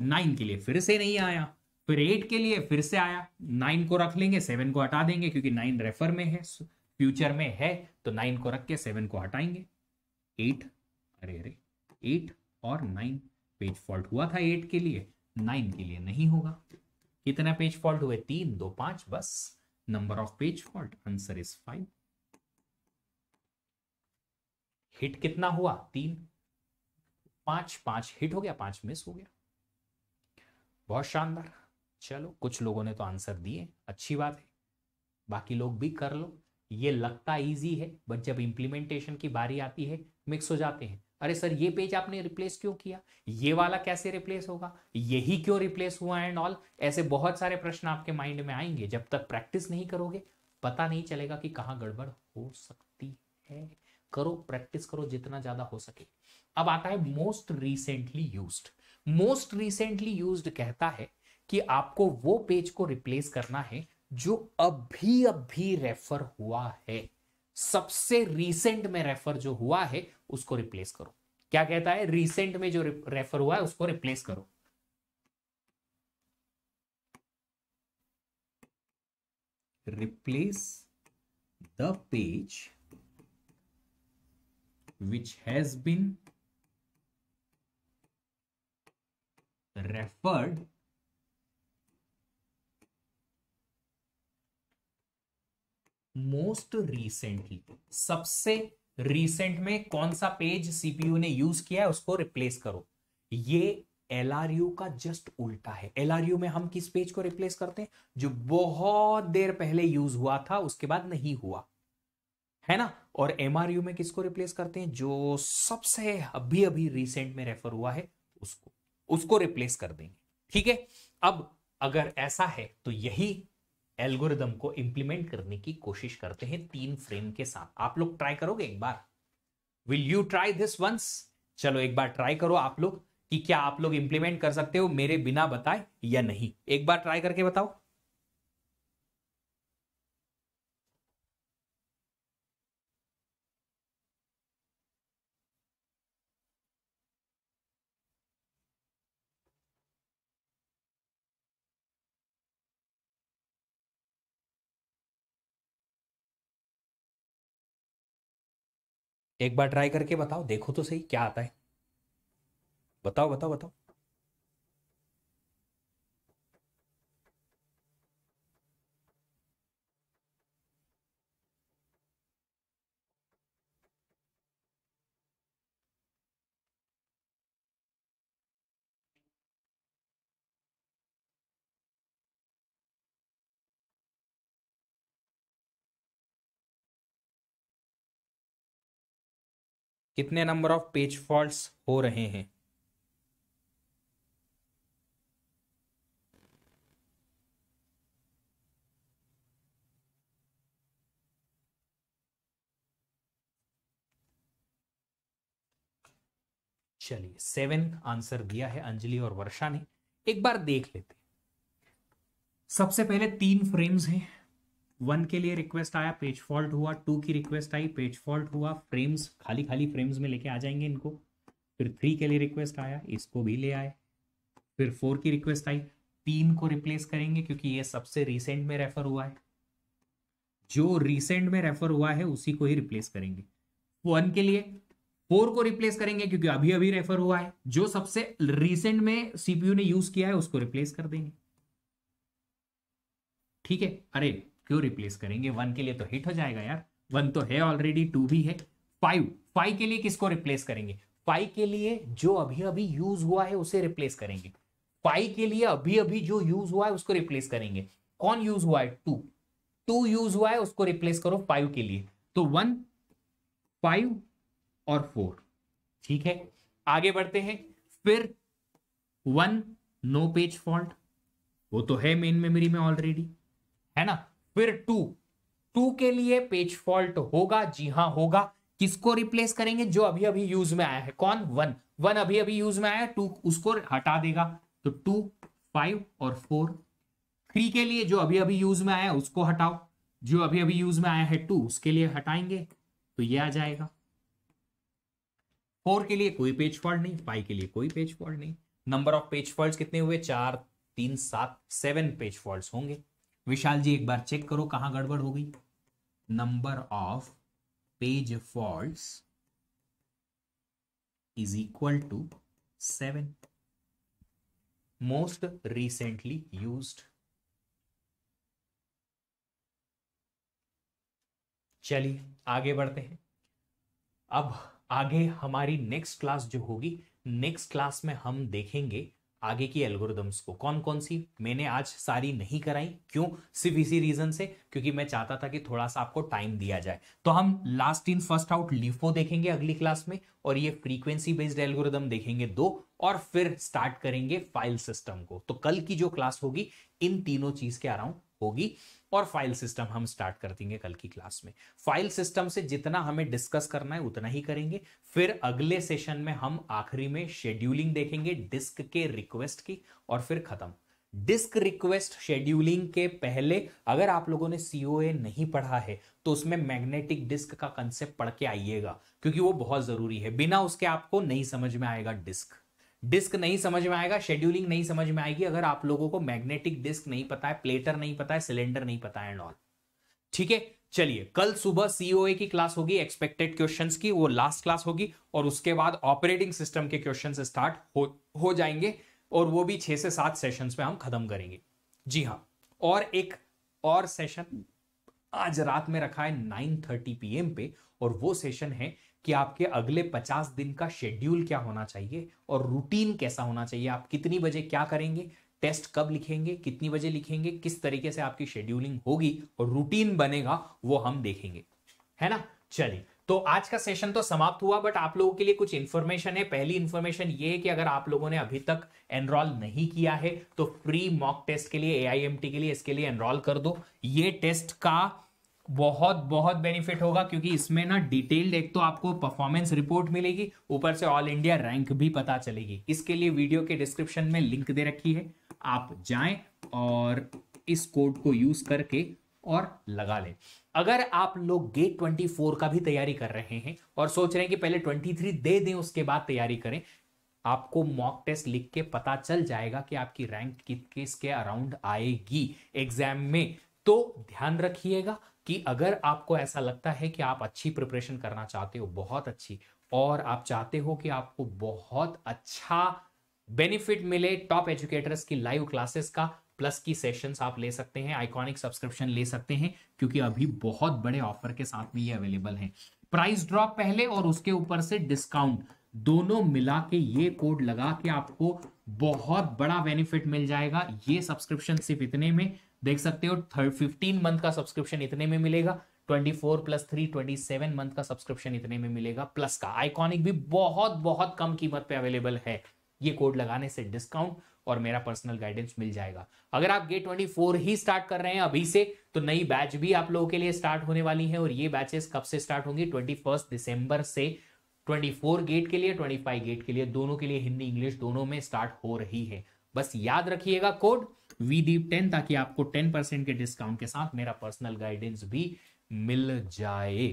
नाइन के लिए फिर से नहीं आया फिर एट के लिए फिर से आया नाइन को रख लेंगे सेवन को हटा देंगे क्योंकि नाइन रेफर में है फ्यूचर में है तो नाइन को रख के सेवन को हटाएंगे एट अरे अरे एट और नाइन पेज फॉल्ट हुआ था एट के लिए नाइन के लिए नहीं होगा कितना पेज फॉल्ट हुए तीन दो पांच बस number of page fault answer is five hit कितना हुआ तीन पांच पांच हिट हो गया पांच मिस हो गया बहुत शानदार चलो कुछ लोगों ने तो आंसर दिए अच्छी बात है बाकी लोग भी कर लो ये लगता इजी है बट जब इम्प्लीमेंटेशन की बारी आती है मिक्स हो जाते हैं अरे सर ये पेज आपने रिप्लेस क्यों किया ये वाला कैसे रिप्लेस होगा यही क्यों रिप्लेस हुआ एंड ऑल ऐसे बहुत सारे प्रश्न आपके माइंड में आएंगे जब तक प्रैक्टिस नहीं करोगे पता नहीं चलेगा कि कहाँ गड़बड़ हो सकती है करो प्रैक्टिस करो जितना ज़्यादा हो सके अब आता है most recently used most recently use कहता है कि आपको वो पेज को रिप्लेस करना है जो अभी अभी रेफर हुआ है सबसे रिसेंट में रेफर जो हुआ है उसको रिप्लेस करो क्या कहता है रिसेंट में जो रेफर हुआ है उसको रिप्लेस करो replace the page which has been referred most recently सबसे रिसेंट में कौन सा पेज सीपीयू ने यूज किया है उसको रिप्लेस करो ये एलआरयू का जस्ट उल्टा है एलआरयू में हम किस पेज को रिप्लेस करते हैं जो बहुत देर पहले यूज हुआ था उसके बाद नहीं हुआ है ना और एमआरयू में किसको रिप्लेस करते हैं जो सबसे अभी अभी रिसेंट में रेफर हुआ है उसको उसको रिप्लेस कर देंगे ठीक है अब अगर ऐसा है तो यही एल्गोरिदम को इंप्लीमेंट करने की कोशिश करते हैं तीन फ्रेम के साथ आप लोग ट्राई करोगे एक बार will you try this once चलो एक बार ट्राई करो आप लोग कि क्या आप लोग इंप्लीमेंट कर सकते हो मेरे बिना बताए या नहीं एक बार ट्राई करके बताओ एक बार ट्राई करके बताओ देखो तो सही क्या आता है बताओ बताओ बताओ कितने नंबर ऑफ पेज फॉल्ट्स हो रहे हैं चलिए सेवन आंसर दिया है अंजलि और वर्षा ने एक बार देख लेते सबसे पहले तीन फ्रेम्स हैं वन के लिए रिक्वेस्ट आया पेज फॉल्ट हुआ टू की रिक्वेस्ट आई पेज फॉल्ट हुआ फ्रेम्स खाली खाली फ्रेम्स में लेके आ जाएंगे इनको फिर थ्री के लिए रिक्वेस्ट आया इसको भी ले आए फिर फोर की रिक्वेस्ट आई तीन को रिप्लेस करेंगे क्योंकि ये सबसे रिसेंट में रेफर हुआ है जो रिसेंट में रेफर हुआ है उसी को ही रिप्लेस करेंगे वन के लिए फोर को रिप्लेस करेंगे क्योंकि अभी अभी रेफर हुआ है जो सबसे रिसेंट में सीपीयू ने यूज किया है उसको रिप्लेस कर देंगे ठीक है अरे क्यों रिप्लेस करेंगे वन के लिए तो हिट हो जाएगा यार वन तो है ऑलरेडी टू भी है फाइव फाइव के लिए किसको रिप्लेस करेंगे फाइव के लिए जो अभी अभी यूज हुआ है उसे रिप्लेस करेंगे फाइव के लिए अभी अभी जो यूज हुआ है उसको रिप्लेस करेंगे कौन यूज हुआ है टू टू यूज हुआ है उसको रिप्लेस करो फाइव के लिए तो वन फाइव और फोर ठीक है आगे बढ़ते हैं फिर वन नो पेज फॉल्ट वो तो है मेन मेमोरी में ऑलरेडी है ना फिर टू टू के लिए पेज फॉल्ट होगा जी हाँ होगा किसको रिप्लेस करेंगे जो अभी अभी यूज में आया है कौन वन वन अभी अभी यूज में आया टू उसको हटा देगा तो टू फाइव और फोर थ्री के लिए जो अभी अभी यूज में आया उसको हटाओ जो अभी अभी यूज में आया है टू उसके लिए हटाएंगे तो ये आ जाएगा फोर के लिए कोई पेज फॉल्ट नहीं फाइव के लिए कोई पेज फॉल्ट नहीं नंबर ऑफ पेज फॉल्ट कितने हुए चार तीन सात सेवन पेज फॉल्ट होंगे विशाल जी एक बार चेक करो कहां गड़बड़ हो गई number of page fault is equal to seven most recently used चलिए आगे बढ़ते हैं अब आगे हमारी नेक्स्ट क्लास जो होगी नेक्स्ट क्लास में हम देखेंगे आगे की एल्गोरिदम्स को कौन कौन सी मैंने आज सारी नहीं कराई क्यों सिर्फ इसी रीजन से क्योंकि मैं चाहता था कि थोड़ा सा आपको टाइम दिया जाए तो हम last in first out LIFO देखेंगे अगली क्लास में और ये फ्रीक्वेंसी बेस्ड एल्गोरिदम देखेंगे दो और फिर स्टार्ट करेंगे फाइल सिस्टम को तो कल की जो क्लास होगी इन तीनों चीज के अराउंड होगी और फाइल सिस्टम हम स्टार्ट कर देंगे कल की क्लास में फाइल सिस्टम से जितना हमें डिस्कस करना है उतना ही करेंगे फिर अगले सेशन में हम आखिरी में शेड्यूलिंग देखेंगे डिस्क के रिक्वेस्ट की और फिर खत्म डिस्क रिक्वेस्ट शेड्यूलिंग के पहले अगर आप लोगों ने सीओ नहीं पढ़ा है तो उसमें मैग्नेटिक डिस्क का कंसेप्ट पढ़ के आइएगा क्योंकि वो बहुत जरूरी है बिना उसके आपको नहीं समझ में आएगा डिस्क डिस्क नहीं समझ में आएगा शेड्यूलिंग नहीं समझ में आएगी अगर आप लोगों को मैग्नेटिक डिस्क नहीं पता है प्लेटर नहीं पता है सिलेंडर नहीं पता है एंड ऑल ठीक है चलिए कल सुबह सीओए की क्लास होगी एक्सपेक्टेड क्वेश्चंस की वो लास्ट क्लास होगी और उसके बाद ऑपरेटिंग सिस्टम के क्वेश्चन स्टार्ट हो हो जाएंगे और वो भी छह से सात सेशंस में हम खत्म करेंगे जी हाँ और एक और सेशन आज रात में रखा है नाइन थर्टी पीएम पे और वो सेशन है कि आपके अगले पचास दिन का शेड्यूल क्या होना चाहिए और रूटीन कैसा होना चाहिए आप कितनी बजे क्या करेंगे टेस्ट कब लिखेंगे कितनी बजे लिखेंगे किस तरीके से आपकी शेड्यूलिंग होगी और रूटीन बनेगा वो हम देखेंगे है ना चलिए तो आज का सेशन तो समाप्त हुआ बट आप लोगों के लिए कुछ इन्फॉर्मेशन है पहली इन्फॉर्मेशन ये है कि अगर आप लोगों ने अभी तक एनरोल नहीं किया है तो फ्री मॉक टेस्ट के लिए ए के लिए इसके लिए एनरोल कर दो ये टेस्ट का बहुत बहुत बेनिफिट होगा क्योंकि इसमें ना डिटेल्ड एक तो आपको परफॉर्मेंस रिपोर्ट मिलेगी ऊपर से ऑल इंडिया रैंक भी पता चलेगी इसके लिए वीडियो के डिस्क्रिप्शन में लिंक दे रखी है आप जाएं और इस कोड को यूज करके और लगा लें अगर आप लोग गेट फोर का भी तैयारी कर रहे हैं और सोच रहे हैं कि पहले थ्री दे दें उसके बाद तैयारी करें आपको मॉक टेस्ट लिख के पता चल जाएगा कि आपकी रैंक किस के अराउंड आएगी एग्जाम में तो ध्यान रखिएगा कि अगर आपको ऐसा लगता है कि आप अच्छी प्रिपरेशन करना चाहते हो बहुत अच्छी और आप चाहते हो कि आपको बहुत अच्छा बेनिफिट मिले टॉप एजुकेटर्स की लाइव क्लासेस का प्लस की सेशंस आप ले सकते हैं आइकॉनिक सब्सक्रिप्शन ले सकते हैं क्योंकि अभी बहुत बड़े ऑफर के साथ में ये अवेलेबल है प्राइस ड्रॉप पहले और उसके ऊपर से डिस्काउंट दोनों मिला के ये कोड लगा के आपको बहुत बड़ा बेनिफिट मिल जाएगा ये सब्सक्रिप्शन सिर्फ इतने में देख सकते हो थर्ड फिफ्टीन मंथ का सब्सक्रिप्शन इतने में मिलेगा 24 plus three twenty seven month का सब्सक्रिप्शन इतने में मिलेगा प्लस का आइकॉनिक भी बहुत बहुत कम कीमत पे अवेलेबल है ये कोड लगाने से डिस्काउंट और मेरा पर्सनल गाइडेंस मिल जाएगा अगर आप गेट 24 ही स्टार्ट कर रहे हैं अभी से तो नई बैच भी आप लोगों के लिए स्टार्ट होने वाली है और ये बैचेस कब से स्टार्ट होंगी ट्वेंटी दिसंबर से 24 गेट के लिए 25 गेट के लिए दोनों के लिए हिंदी इंग्लिश दोनों में स्टार्ट हो रही है बस याद रखिएगा कोड वीदीप टेन ताकि आपको टेन परसेंट के डिस्काउंट के साथ मेरा पर्सनल गाइडेंस भी मिल जाए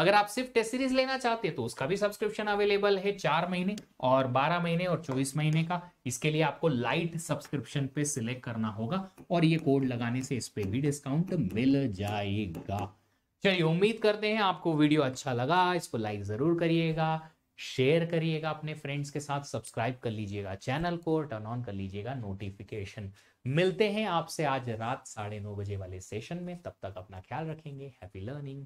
अगर आप सिर्फ टेस्ट सीरीज लेना चाहते हैं तो उसका भी सब्सक्रिप्शन अवेलेबल है चार महीने और बारह महीने और चौबीस महीने का इसके लिए आपको लाइट सब्सक्रिप्शन पे सिलेक्ट करना होगा और ये कोड लगाने से इस पर भी डिस्काउंट मिल जाएगा चलिए उम्मीद करते हैं आपको वीडियो अच्छा लगा इसको लाइक ज़रूर करिएगा शेयर करिएगा अपने फ्रेंड्स के साथ सब्सक्राइब कर लीजिएगा चैनल को टर्न ऑन कर लीजिएगा नोटिफिकेशन मिलते हैं आपसे आज रात साढ़े नौ बजे वाले सेशन में तब तक अपना ख्याल रखेंगे हैप्पी लर्निंग